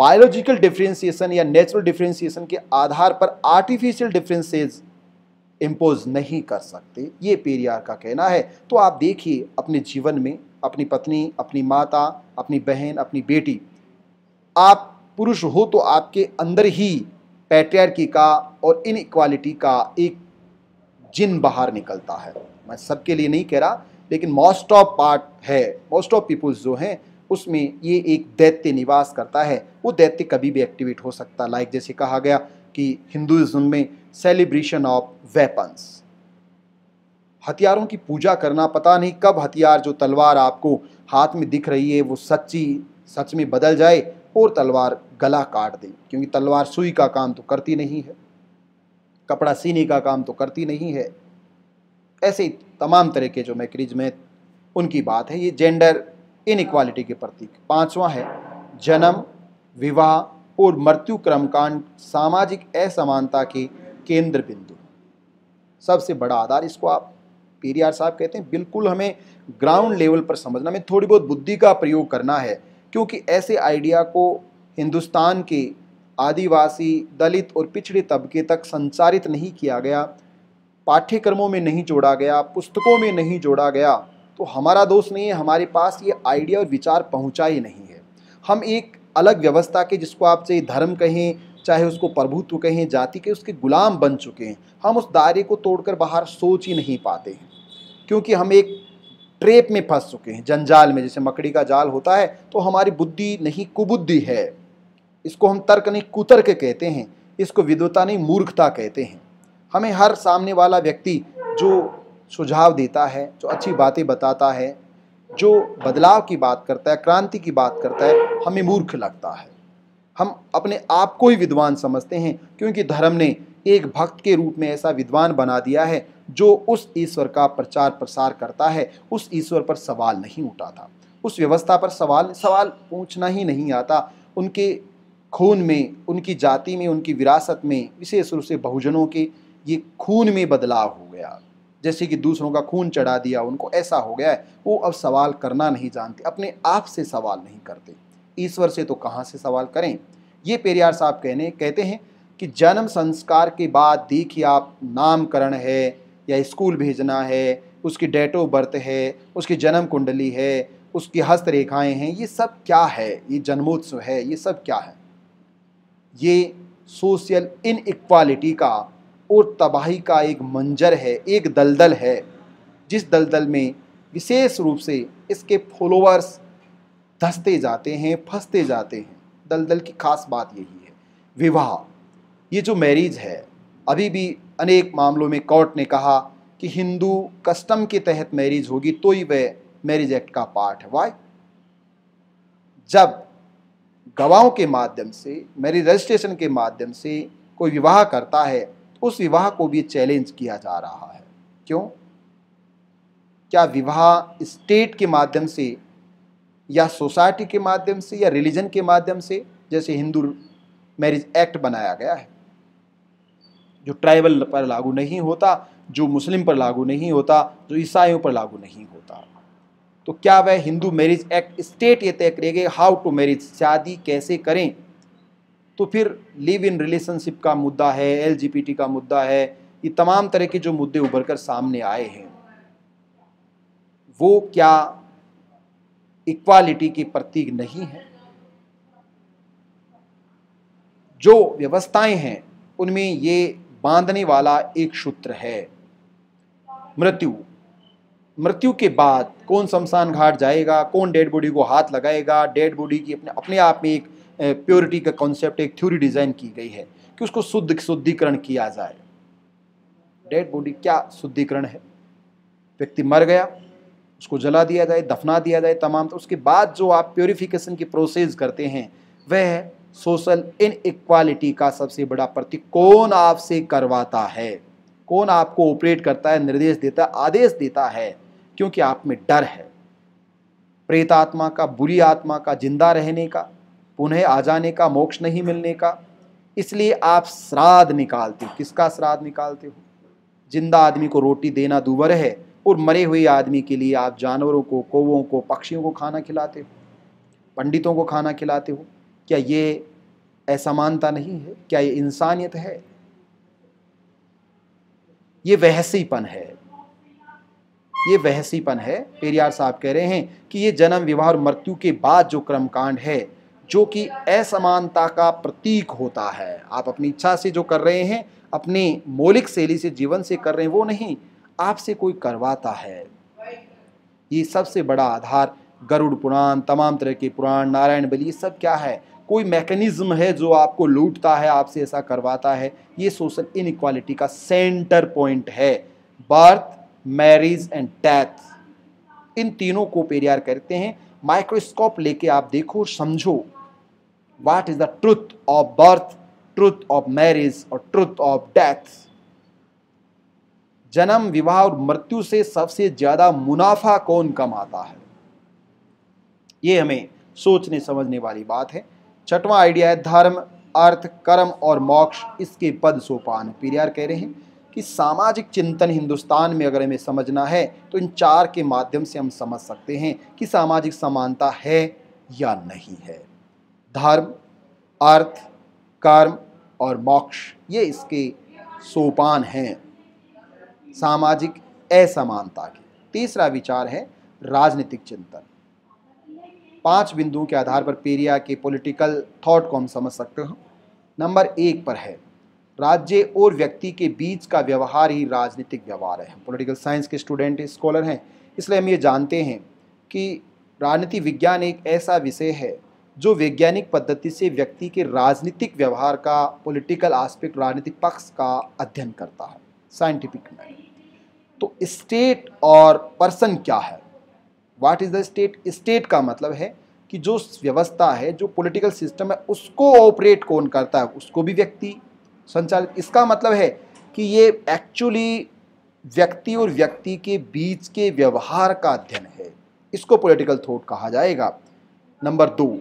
बायोलॉजिकल डिफ्रेंसीसन या नेचुरल डिफ्रेंसीसन के आधार पर आर्टिफिशियल डिफ्रेंसेज इम्पोज नहीं कर सकते ये पेरियार का कहना है तो आप देखिए अपने जीवन में अपनी पत्नी अपनी माता अपनी बहन अपनी बेटी आप पुरुष हो तो आपके अंदर ही पैट्रियार्की का और इनक्वालिटी का एक जिन बाहर निकलता है मैं सबके लिए नहीं कह रहा लेकिन मोस्ट ऑफ पार्ट है मोस्ट ऑफ पीपुल्स जो हैं उसमें ये एक दैत्य निवास करता है वो दैत्य कभी भी एक्टिवेट हो सकता है लाइक जैसे कहा गया कि हिंदुज़म में सेलिब्रेशन ऑफ वेपन्स हथियारों की पूजा करना पता नहीं कब हथियार जो तलवार आपको हाथ में दिख रही है वो सच्ची सच में बदल जाए और तलवार गला काट दे क्योंकि तलवार सुई का काम तो करती नहीं है कपड़ा सीने का काम तो करती नहीं है ऐसे तमाम तरह के जो मैक्रीज में उनकी बात है ये जेंडर इनक्वालिटी के प्रतीक पांचवा है जन्म विवाह और मृत्यु क्रमकांड सामाजिक असमानता के केंद्र बिंदु सबसे बड़ा आधार इसको आप पीरियार साहब कहते हैं बिल्कुल हमें ग्राउंड लेवल पर समझना में थोड़ी बहुत बुद्धि का प्रयोग करना है क्योंकि ऐसे आइडिया को हिंदुस्तान के आदिवासी दलित और पिछड़े तबके तक संचारित नहीं किया गया पाठ्यक्रमों में नहीं जोड़ा गया पुस्तकों में नहीं जोड़ा गया तो हमारा दोष नहीं है हमारे पास ये आइडिया और विचार पहुँचा ही नहीं है हम एक अलग व्यवस्था के जिसको आप चाहे धर्म कहें चाहे उसको प्रभुत्व कहें जाति के उसके गुलाम बन चुके हैं हम उस दायरे को तोड़कर बाहर सोच ही नहीं पाते हैं क्योंकि हम एक ट्रेप में फंस चुके हैं जंजाल में जैसे मकड़ी का जाल होता है तो हमारी बुद्धि नहीं कुबुद्धि है इसको हम तर्क नहीं कुतर्क कहते हैं इसको विद्वता नहीं मूर्खता कहते हैं हमें हर सामने वाला व्यक्ति जो सुझाव देता है जो अच्छी बातें बताता है जो बदलाव की बात करता है क्रांति की बात करता है हमें मूर्ख लगता है हम अपने आप को ही विद्वान समझते हैं क्योंकि धर्म ने एक भक्त के रूप में ऐसा विद्वान बना दिया है जो उस ईश्वर का प्रचार प्रसार करता है उस ईश्वर पर सवाल नहीं उठाता उस व्यवस्था पर सवाल सवाल पूछना ही नहीं आता उनके खून में उनकी जाति में उनकी विरासत में विशेष रूप से बहुजनों के ये खून में बदलाव हो गया जैसे कि दूसरों का खून चढ़ा दिया उनको ऐसा हो गया है वो अब सवाल करना नहीं जानते अपने आप से सवाल नहीं करते ईश्वर से तो कहाँ से सवाल करें ये पेरियार साहब कहने कहते हैं कि जन्म संस्कार के बाद देखिए आप नामकरण है या स्कूल भेजना है उसकी डेट ऑफ बर्थ है उसकी जन्म कुंडली है उसकी हस्तरेखाएँ हैं ये सब क्या है ये जन्मोत्सव है ये सब क्या है ये सोशल इनक्वालिटी का और तबाही का एक मंजर है एक दलदल है जिस दलदल में विशेष रूप से इसके फॉलोअर्स धसते जाते हैं फंसते जाते हैं दलदल की खास बात यही है विवाह ये जो मैरिज है अभी भी अनेक मामलों में कोर्ट ने कहा कि हिंदू कस्टम के तहत मैरिज होगी तो ही वह मैरिज एक्ट का पार्ट है वाई जब गवाहों के माध्यम से मैरिज रजिस्ट्रेशन के माध्यम से कोई विवाह करता है तो उस विवाह को भी चैलेंज किया जा रहा है क्यों क्या विवाह स्टेट के माध्यम से या सोसाइटी के माध्यम से या रिलीजन के माध्यम से जैसे हिंदू मैरिज एक्ट बनाया गया है जो ट्राइबल पर लागू नहीं होता जो मुस्लिम पर लागू नहीं होता जो ईसाइयों पर लागू नहीं होता तो क्या वह हिंदू मैरिज एक्ट स्टेट ये तय करेगा हाउ टू मैरिज शादी कैसे करें तो फिर लिव इन रिलेशनशिप का मुद्दा है एल का मुद्दा है ये तमाम तरह के जो मुद्दे उभर कर सामने आए हैं वो क्या इक्वालिटी के प्रतीक नहीं है जो व्यवस्थाएं हैं उनमें ये बांधने वाला एक सूत्र है मृत्यु मृत्यु के बाद कौन शमशान घाट जाएगा कौन डेड बॉडी को हाथ लगाएगा डेड बॉडी की अपने अपने आप में एक प्योरिटी का कॉन्सेप्ट एक थ्योरी डिज़ाइन की गई है कि उसको शुद्ध शुद्धिकरण किया जाए डेड बॉडी क्या शुद्धिकरण है व्यक्ति मर गया उसको जला दिया जाए दफना दिया जाए तमाम तो उसके बाद जो आप प्योरिफिकेशन की प्रोसेस करते हैं वह है सोशल इनक्वालिटी का सबसे बड़ा प्रतीक कौन आपसे करवाता है कौन आपको ऑपरेट करता है निर्देश देता है आदेश देता है क्योंकि आप में डर है प्रेत आत्मा का बुरी आत्मा का जिंदा रहने का पुनः आ जाने का मोक्ष नहीं मिलने का इसलिए आप श्राद्ध निकालते हो किसका श्राद्ध निकालते हो जिंदा आदमी को रोटी देना दूभर है और मरे हुए आदमी के लिए आप जानवरों को कौवों को पक्षियों को खाना खिलाते हो पंडितों को खाना खिलाते हो क्या ये असमानता नहीं है क्या ये इंसानियत है ये वहसीपन है ये वहसीपन है पेरियार साहब कह रहे हैं कि ये जन्म विवाह और मृत्यु के बाद जो कर्मकांड है जो कि असमानता का प्रतीक होता है आप अपनी इच्छा से जो कर रहे हैं अपने मौलिक शैली से जीवन से कर रहे हैं वो नहीं आपसे कोई करवाता है ये सबसे बड़ा आधार गरुड़ पुराण तमाम तरह के पुराण नारायण बलि ये सब क्या है कोई मैकेनिज्म है जो आपको लूटता है आपसे ऐसा करवाता है ये सोशल इनक्वालिटी का सेंटर पॉइंट है बर्थ मैरिज एंड डेथ इन तीनों को पेरियार करते हैं माइक्रोस्कोप लेके आप देखो समझो what is the truth of birth truth of marriage और ट्रुथ ऑफ डेथ जन्म विवाह और मृत्यु से सबसे ज्यादा मुनाफा कौन कमाता है ये हमें सोचने समझने वाली बात है छठवां आइडिया है धर्म अर्थ कर्म और मोक्ष इसके पद सोपान पीरियार कह रहे हैं कि सामाजिक चिंतन हिंदुस्तान में अगर हमें समझना है तो इन चार के माध्यम से हम समझ सकते हैं कि सामाजिक समानता है या नहीं है धर्म अर्थ कर्म और मोक्ष ये इसके सोपान हैं सामाजिक असमानता के तीसरा विचार है राजनीतिक चिंतन पांच बिंदुओं के आधार पर पेरिया के पॉलिटिकल थॉट को हम समझ सकते हैं नंबर एक पर है राज्य और व्यक्ति के बीच का व्यवहार ही राजनीतिक व्यवहार है पॉलिटिकल साइंस के स्टूडेंट स्कॉलर हैं इसलिए हम ये जानते हैं कि राजनीति विज्ञान एक ऐसा विषय है जो वैज्ञानिक पद्धति से व्यक्ति के राजनीतिक व्यवहार का पॉलिटिकल आस्पेक्ट राजनीतिक पक्ष का अध्ययन करता है साइंटिफिक में तो स्टेट और पर्सन क्या है what is the state state का मतलब है कि जो व्यवस्था है जो पॉलिटिकल सिस्टम है उसको ऑपरेट कौन करता है उसको भी व्यक्ति संचालित इसका मतलब है कि ये एक्चुअली व्यक्ति और व्यक्ति के बीच के व्यवहार का अध्ययन है इसको पॉलिटिकल थॉट कहा जाएगा नंबर दो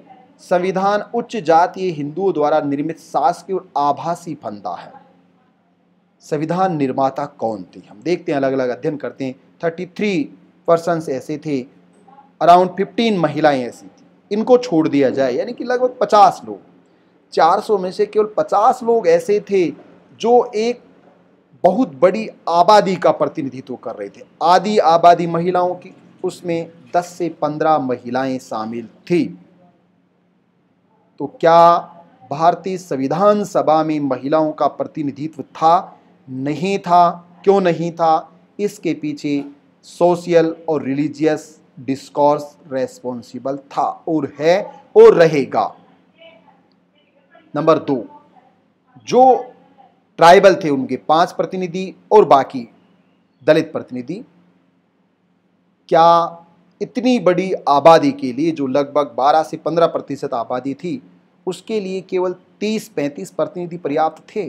संविधान उच्च जातीय हिंदुओं द्वारा निर्मित शासकीय और आभासी फंदा है संविधान निर्माता कौन थे हम देखते हैं अलग अलग अध्ययन करते हैं थर्टी थ्री पर्सनस ऐसे थे अराउंड फिफ्टीन महिलाएं ऐसी थी इनको छोड़ दिया जाए यानी कि लगभग पचास लोग चार सौ में से केवल पचास लोग ऐसे थे जो एक बहुत बड़ी आबादी का प्रतिनिधित्व कर रहे थे आधी आबादी महिलाओं की उसमें 10 से 15 महिलाएं शामिल थी तो क्या भारतीय संविधान सभा में महिलाओं का प्रतिनिधित्व था नहीं था क्यों नहीं था इसके पीछे सोशल और रिलीजियस डिस्कोर्स रेस्पॉन्सिबल था और है और रहेगा नंबर दो जो ट्राइबल थे उनके पांच प्रतिनिधि और बाकी दलित प्रतिनिधि क्या इतनी बड़ी आबादी के लिए जो लगभग 12 से 15 प्रतिशत आबादी थी उसके लिए केवल 30-35 प्रतिनिधि पर्याप्त थे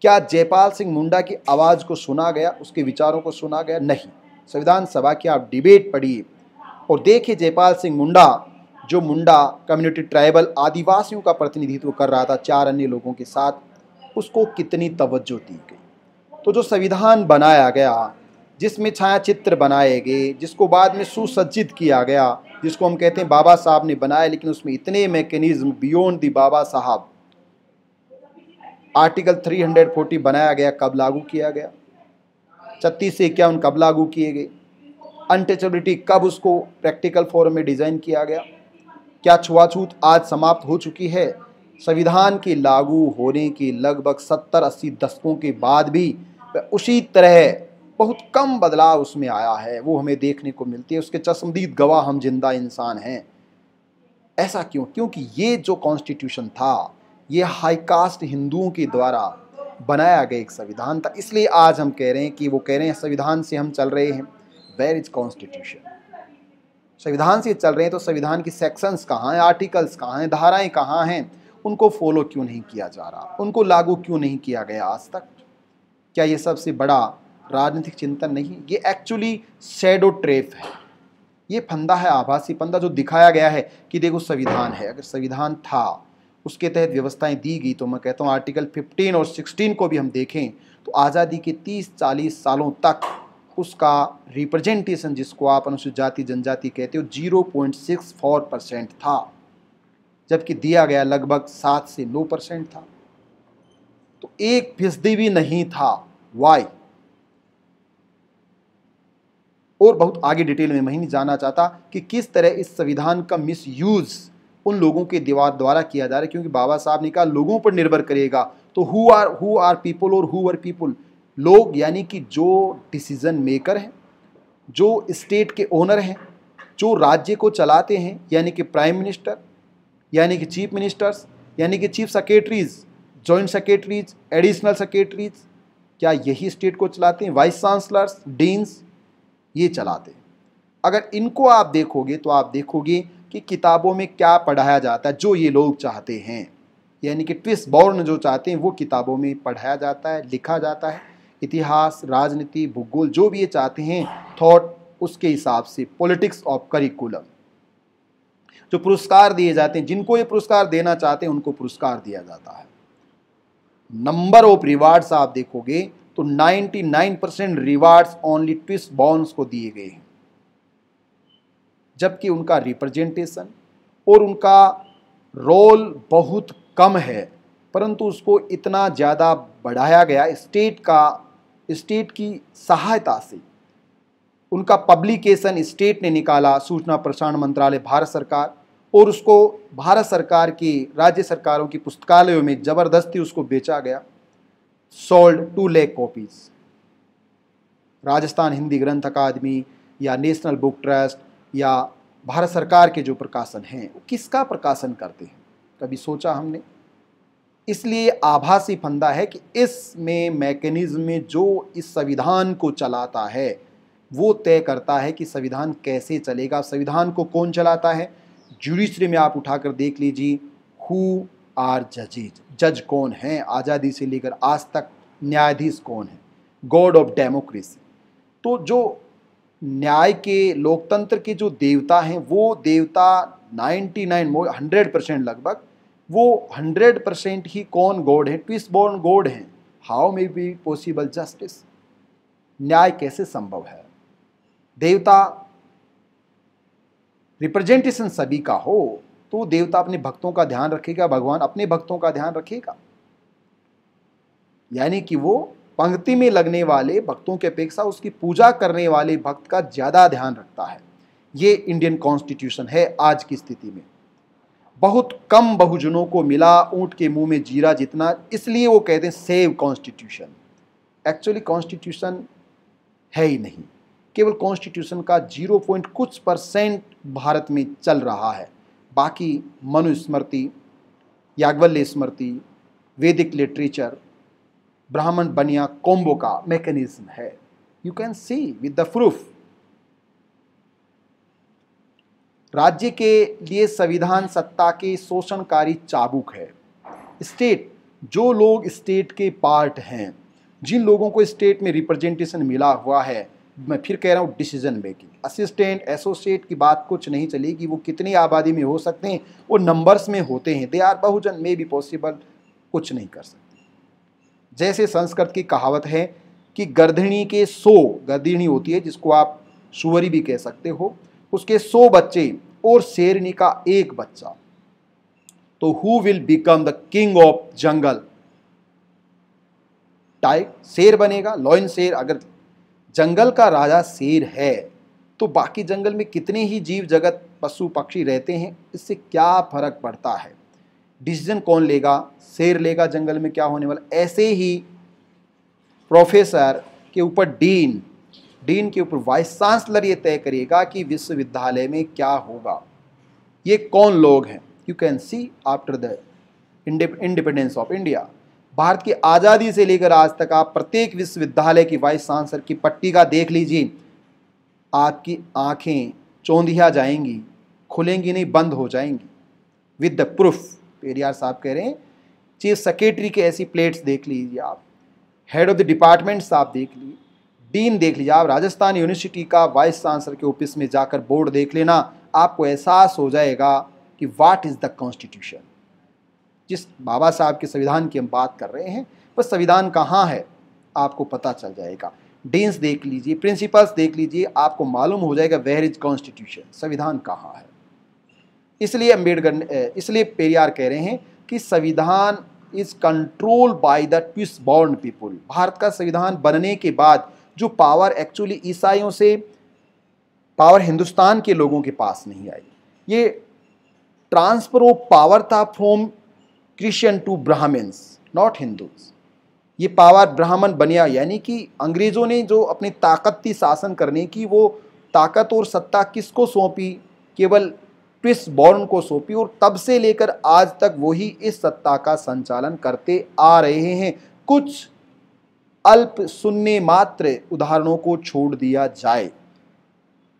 क्या जयपाल सिंह मुंडा की आवाज़ को सुना गया उसके विचारों को सुना गया नहीं संविधान सभा की आप डिबेट पढ़िए और देखिए जयपाल सिंह मुंडा जो मुंडा कम्युनिटी ट्राइबल आदिवासियों का प्रतिनिधित्व कर रहा था चार अन्य लोगों के साथ उसको कितनी तवज्जो दी गई तो जो संविधान बनाया गया जिसमें छायाचित्र बनाए गए जिसको बाद में सुसज्जित किया गया जिसको हम कहते हैं बाबा साहब ने बनाया लेकिन उसमें इतने मैकेनिज्म बियॉन्ड दी बाबा साहब आर्टिकल 340 बनाया गया कब लागू किया गया छत्तीस से इक्यावन कब लागू किए गए अनटचबिलिटी कब उसको प्रैक्टिकल फॉर्म में डिज़ाइन किया गया क्या छुआछूत आज समाप्त हो चुकी है संविधान के लागू होने के लगभग सत्तर अस्सी दशकों के बाद भी उसी तरह बहुत कम बदलाव उसमें आया है वो हमें देखने को मिलती है उसके चश्मदीद गवाह हम जिंदा इंसान हैं ऐसा क्यों क्योंकि ये जो कॉन्स्टिट्यूशन था ये हाई कास्ट हिंदुओं के द्वारा बनाया गया एक संविधान था इसलिए आज हम कह रहे हैं कि वो कह रहे हैं संविधान से हम चल रहे हैं वेर इज कॉन्स्टिट्यूशन संविधान से चल रहे हैं तो संविधान की सेक्शंस कहाँ हैं आर्टिकल्स कहाँ हैं धाराएं कहाँ हैं उनको फॉलो क्यों नहीं किया जा रहा उनको लागू क्यों नहीं किया गया आज तक क्या ये सबसे बड़ा राजनीतिक चिंतन नहीं ये एक्चुअली शेडो ट्रेप है ये फंदा है आभासी फंदा जो दिखाया गया है कि देखो संविधान है अगर संविधान था उसके तहत व्यवस्थाएं दी गई तो मैं कहता हूँ आर्टिकल 15 और 16 को भी हम देखें तो आज़ादी के 30-40 सालों तक उसका रिप्रेजेंटेशन जिसको आप अनुसूचित जाति जनजाति कहते हो 0.64 परसेंट था जबकि दिया गया लगभग सात से नौ परसेंट था तो एक फीसदी भी नहीं था वाई और बहुत आगे डिटेल में मैं नहीं जाना चाहता कि किस तरह इस संविधान का मिसयूज़ उन लोगों के दीवार द्वारा किया जा रहा है क्योंकि बाबा साहब ने कहा लोगों पर निर्भर करेगा तो who are who are people और हु आर पीपल लोग यानी कि जो डिसीज़न मेकर हैं जो स्टेट के ओनर हैं जो राज्य को चलाते हैं यानी कि प्राइम मिनिस्टर यानी कि चीफ मिनिस्टर्स यानी कि chief secretaries joint secretaries additional secretaries क्या यही स्टेट को चलाते हैं वाइस चांसलर्स डीन्स ये चलाते हैं अगर इनको आप देखोगे तो आप देखोगे कि किताबों में क्या पढ़ाया जाता है जो ये लोग चाहते हैं यानी कि ट्विस्ट बॉर्न जो चाहते हैं वो किताबों में पढ़ाया जाता है लिखा जाता है इतिहास राजनीति भूगोल जो भी ये चाहते हैं थॉट उसके हिसाब से पॉलिटिक्स ऑफ करिकुलम जो पुरस्कार दिए जाते हैं जिनको ये पुरस्कार देना चाहते हैं उनको पुरस्कार दिया जाता है नंबर ऑफ रिवार्ड्स आप देखोगे तो 99 percent rewards only twice borns को दिए गए हैं जबकि उनका रिप्रेजेंटेशन और उनका रोल बहुत कम है परंतु उसको इतना ज़्यादा बढ़ाया गया स्टेट का स्टेट की सहायता से उनका पब्लिकेशन स्टेट ने निकाला सूचना प्रसारण मंत्रालय भारत सरकार और उसको भारत सरकार की राज्य सरकारों की पुस्तकालयों में ज़बरदस्ती उसको बेचा गया sold to lakh copies Rajasthan Hindi Granth Akademi या नेशनल बुक ट्रस्ट या भारत सरकार के जो प्रकाशन हैं वो किसका प्रकाशन करते हैं कभी सोचा हमने इसलिए आभासी फंदा है कि इसमें मैकेनिज्म में जो इस संविधान को चलाता है वो तय करता है कि संविधान कैसे चलेगा संविधान को कौन चलाता है जुडिशरी में आप उठाकर देख लीजिए हु आर जजेज जज कौन है आज़ादी से लेकर आज तक न्यायाधीश कौन है गॉड ऑफ डेमोक्रेसी तो जो न्याय के लोकतंत्र के जो देवता हैं वो देवता 99 मोर हंड्रेड परसेंट लगभग वो हंड्रेड परसेंट ही कौन गॉड है ट्विस्ट बोर्न गॉड हैं how may be possible justice न्याय कैसे संभव है देवता रिप्रेजेंटेशन सभी का हो तो देवता अपने भक्तों का ध्यान रखेगा भगवान अपने भक्तों का ध्यान रखेगा यानी कि वो पंक्ति में लगने वाले भक्तों की अपेक्षा उसकी पूजा करने वाले भक्त का ज़्यादा ध्यान रखता है ये इंडियन कॉन्स्टिट्यूशन है आज की स्थिति में बहुत कम बहुजनों को मिला ऊँट के मुंह में जीरा जितना इसलिए वो कहते हैं सेव कॉन्स्टिट्यूशन एक्चुअली कॉन्स्टिट्यूशन है ही नहीं केवल कॉन्स्टिट्यूशन का जीरो पॉइंट कुछ परसेंट भारत में चल रहा है बाकी मनुस्मृति याग्वल्य स्मृति वैदिक लिटरेचर ब्राह्मण बनिया कॉम्बो का मैकेनिज्म है you can see with the proof राज्य के लिए संविधान सत्ता के शोषणकारी चाबुक है स्टेट जो लोग स्टेट के पार्ट हैं जिन लोगों को स्टेट में रिप्रेजेंटेशन मिला हुआ है मैं फिर कह रहा हूँ डिसीजन मेकिंग असिस्टेंट एसोसिएट की बात कुछ नहीं चलेगी वो कितनी आबादी में हो सकते हैं वो नंबर्स में होते हैं they are Bahujan may be possible कुछ नहीं कर सकते जैसे संस्कृत की कहावत है कि गर्धिणी के सो गर्धिणी होती है जिसको आप सुवरी भी कह सकते हो उसके सो बच्चे और शेरनी का एक बच्चा तो who will become the king of jungle टाइग शेर बनेगा लॉयन शेर अगर जंगल का राजा शेर है तो बाकी जंगल में कितने ही जीव जगत पशु पक्षी रहते हैं इससे क्या फर्क पड़ता है डिसीजन कौन लेगा शेर लेगा जंगल में क्या होने वाला ऐसे ही प्रोफेसर के ऊपर डीन डीन के ऊपर वाइस चांसलर ये तय करेगा कि विश्वविद्यालय में क्या होगा ये कौन लोग हैं you can see after the independence of India Bharat की आज़ादी से लेकर आज तक आप प्रत्येक विश्वविद्यालय की वाइस चांसलर की पट्टी का देख लीजिए आपकी आंखें चौंधिया जाएंगी खुलेंगी नहीं बंद हो जाएंगी विद द प्रूफ पेरियार साहब कह रहे हैं चीफ सेक्रेटरी के ऐसी प्लेट्स देख लीजिए आप हेड ऑफ द डिपार्टमेंट साहब देख लीजिए डीन देख लीजिए आप राजस्थान यूनिवर्सिटी का वाइस चांसलर के ऑफिस में जाकर बोर्ड देख लेना आपको एहसास हो जाएगा कि वाट इज़ द कॉन्स्टिट्यूशन जिस बाबा साहब के संविधान की हम बात कर रहे हैं वह संविधान कहाँ है आपको पता चल जाएगा डीन्स देख लीजिए प्रिंसिपल्स देख लीजिए आपको मालूम हो जाएगा वेर इज कॉन्स्टिट्यूशन संविधान कहाँ है इसलिए अम्बेडकर इसलिए पेरियार कह रहे हैं कि संविधान is control by the twice born people Bharat का संविधान बनने के बाद जो पावर एक्चुअली ईसाइयों से पावर हिंदुस्तान के लोगों के पास नहीं आई ये ट्रांसफर ऑफ पावर था from Christian to Brahmins not Hindus ये पावर ब्राह्मण बनिया यानी कि अंग्रेज़ों ने जो अपनी ताकत थी शासन करने की वो ताकत और सत्ता किसको सौंपी केवल बॉर्न को सौंपी और तब से लेकर आज तक वही इस सत्ता का संचालन करते आ रहे हैं कुछ अल्प सुनने मात्र उदाहरणों को छोड़ दिया जाए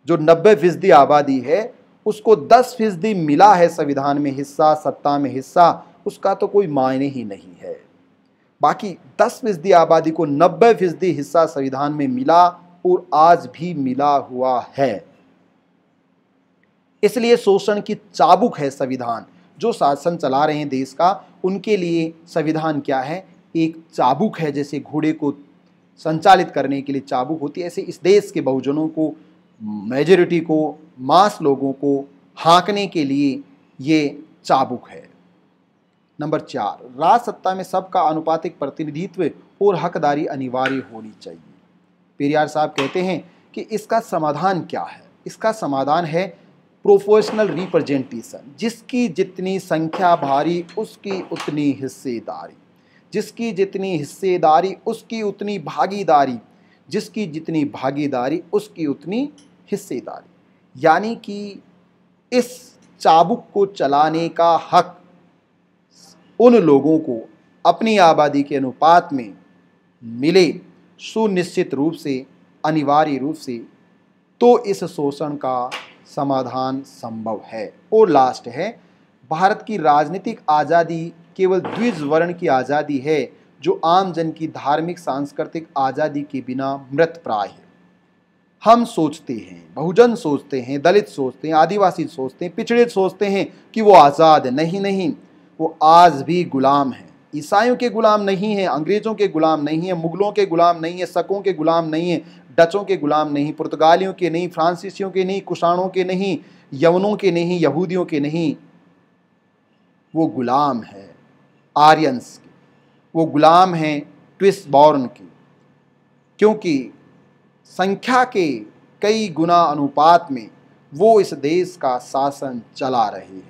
जो नब्बे फीसदी आबादी है उसको दस फीसदी मिला है संविधान में हिस्सा सत्ता में हिस्सा उसका तो कोई मायने ही नहीं है बाकी दस फीसदी आबादी को नब्बे फीसदी हिस्सा संविधान में मिला और आज भी मिला हुआ है इसलिए शोषण की चाबुक है संविधान जो शासन चला रहे हैं देश का उनके लिए संविधान क्या है एक चाबुक है जैसे घोड़े को संचालित करने के लिए चाबुक होती है ऐसे इस देश के बहुजनों को मेजोरिटी को मास लोगों को हाँकने के लिए ये चाबुक है नंबर चार राज सत्ता में सबका अनुपातिक प्रतिनिधित्व और हकदारी अनिवार्य होनी चाहिए पेरियार साहब कहते हैं कि इसका समाधान क्या है इसका समाधान है प्रोफेशनल रिप्रेजेंटेशन जिसकी जितनी संख्या भारी उसकी उतनी हिस्सेदारी जिसकी जितनी हिस्सेदारी उसकी उतनी भागीदारी जिसकी जितनी भागीदारी उसकी उतनी हिस्सेदारी यानी कि इस चाबुक को चलाने का हक उन लोगों को अपनी आबादी के अनुपात में मिले सुनिश्चित रूप से अनिवार्य रूप से तो इस शोषण का समाधान संभव है और लास्ट है भारत की राजनीतिक आज़ादी केवल द्विज वर्ण की आज़ादी है जो आम जन की धार्मिक सांस्कृतिक आज़ादी के बिना मृत प्राय है हम सोचते हैं बहुजन सोचते हैं दलित सोचते हैं आदिवासी सोचते हैं पिछड़े सोचते हैं कि वो आज़ाद नहीं नहीं वो आज भी गुलाम है ईसाइयों के गुलाम नहीं हैं अंग्रेज़ों के गुलाम नहीं हैं मुग़लों के गुलाम नहीं हैं सकों के गुलाम नहीं हैं डचों के गुलाम नहीं पुर्तगालियों के नहीं फ्रांसीसियों के नहीं कुषाणों के नहीं यवनों के नहीं यहूदियों के नहीं वो गुलाम है आर्यंस के वो गुलाम हैं ट्विस्ट बॉर्न के क्योंकि संख्या के कई गुना अनुपात में वो इस देश का शासन चला रहे हैं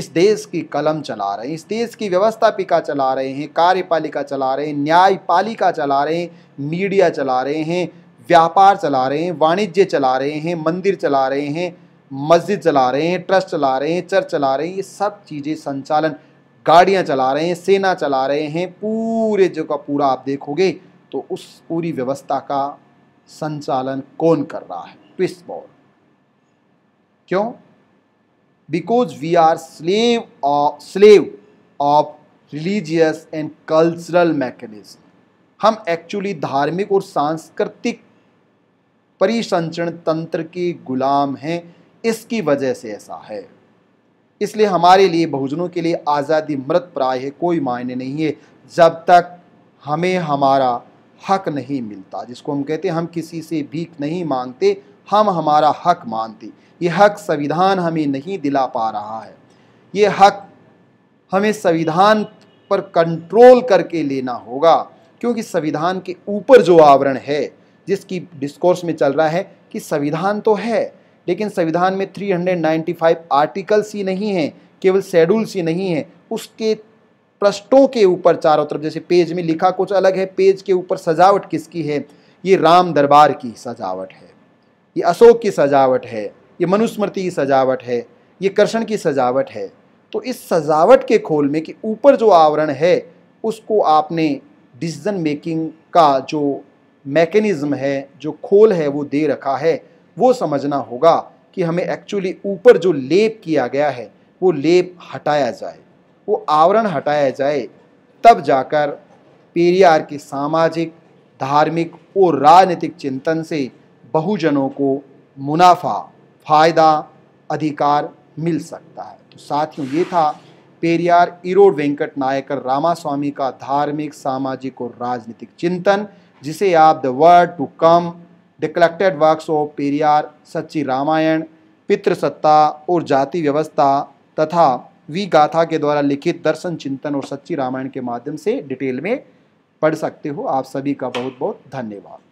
इस देश की कलम चला रहे हैं इस देश की व्यवस्थापिका चला रहे हैं कार्यपालिका चला रहे हैं न्यायपालिका चला रहे हैं मीडिया चला रहे हैं व्यापार चला रहे हैं वाणिज्य चला रहे हैं मंदिर चला रहे हैं मस्जिद चला रहे हैं ट्रस्ट चला रहे हैं चर्च चला रहे हैं ये सब चीज़ें संचालन गाड़ियाँ चला रहे हैं सेना चला रहे हैं पूरे जो का पूरा आप देखोगे तो उस पूरी व्यवस्था का संचालन कौन कर रहा है ट्विस्ट बॉल क्यों because we are slave of slave of religious and cultural mechanism हम एक्चुअली धार्मिक और सांस्कृतिक परिसंचरण तंत्र के गुलाम हैं इसकी वजह से ऐसा है इसलिए हमारे लिए बहुजनों के लिए आज़ादी मृत प्राय है कोई मायने नहीं है जब तक हमें हमारा हक नहीं मिलता जिसको हम कहते हैं हम किसी से भीख नहीं मांगते हम हमारा हक मानते ये हक संविधान हमें नहीं दिला पा रहा है ये हक हमें संविधान पर कंट्रोल करके लेना होगा क्योंकि संविधान के ऊपर जो आवरण है जिसकी डिस्कोर्स में चल रहा है कि संविधान तो है लेकिन संविधान में 395 आर्टिकल्स ही नहीं हैं केवल शेड्यूल्स ही नहीं हैं उसके पृष्ठों के ऊपर चारों तरफ जैसे पेज में लिखा कुछ अलग है पेज के ऊपर सजावट किसकी है ये राम दरबार की सजावट है ये अशोक की सजावट है ये मनुस्मृति की सजावट है ये कृष्ण की सजावट है तो इस सजावट के खोल में कि ऊपर जो आवरण है उसको आपने डिसीजन मेकिंग का जो मैकेनिज़्म है जो खोल है वो दे रखा है वो समझना होगा कि हमें एक्चुअली ऊपर जो लेप किया गया है वो लेप हटाया जाए वो आवरण हटाया जाए तब जाकर पेरियार के सामाजिक धार्मिक और राजनीतिक चिंतन से बहुजनों को मुनाफा फ़ायदा अधिकार मिल सकता है तो साथियों ये था पेरियार इरोड वेंकट नायकर रामास्वामी का धार्मिक सामाजिक और राजनीतिक चिंतन जिसे आप the word to come the collected works of Periyar Sachchi Ramayan पितृसत्ता और जाति व्यवस्था तथा वी गाथा के द्वारा लिखित दर्शन चिंतन और सच्ची रामायण के माध्यम से डिटेल में पढ़ सकते हो आप सभी का बहुत बहुत धन्यवाद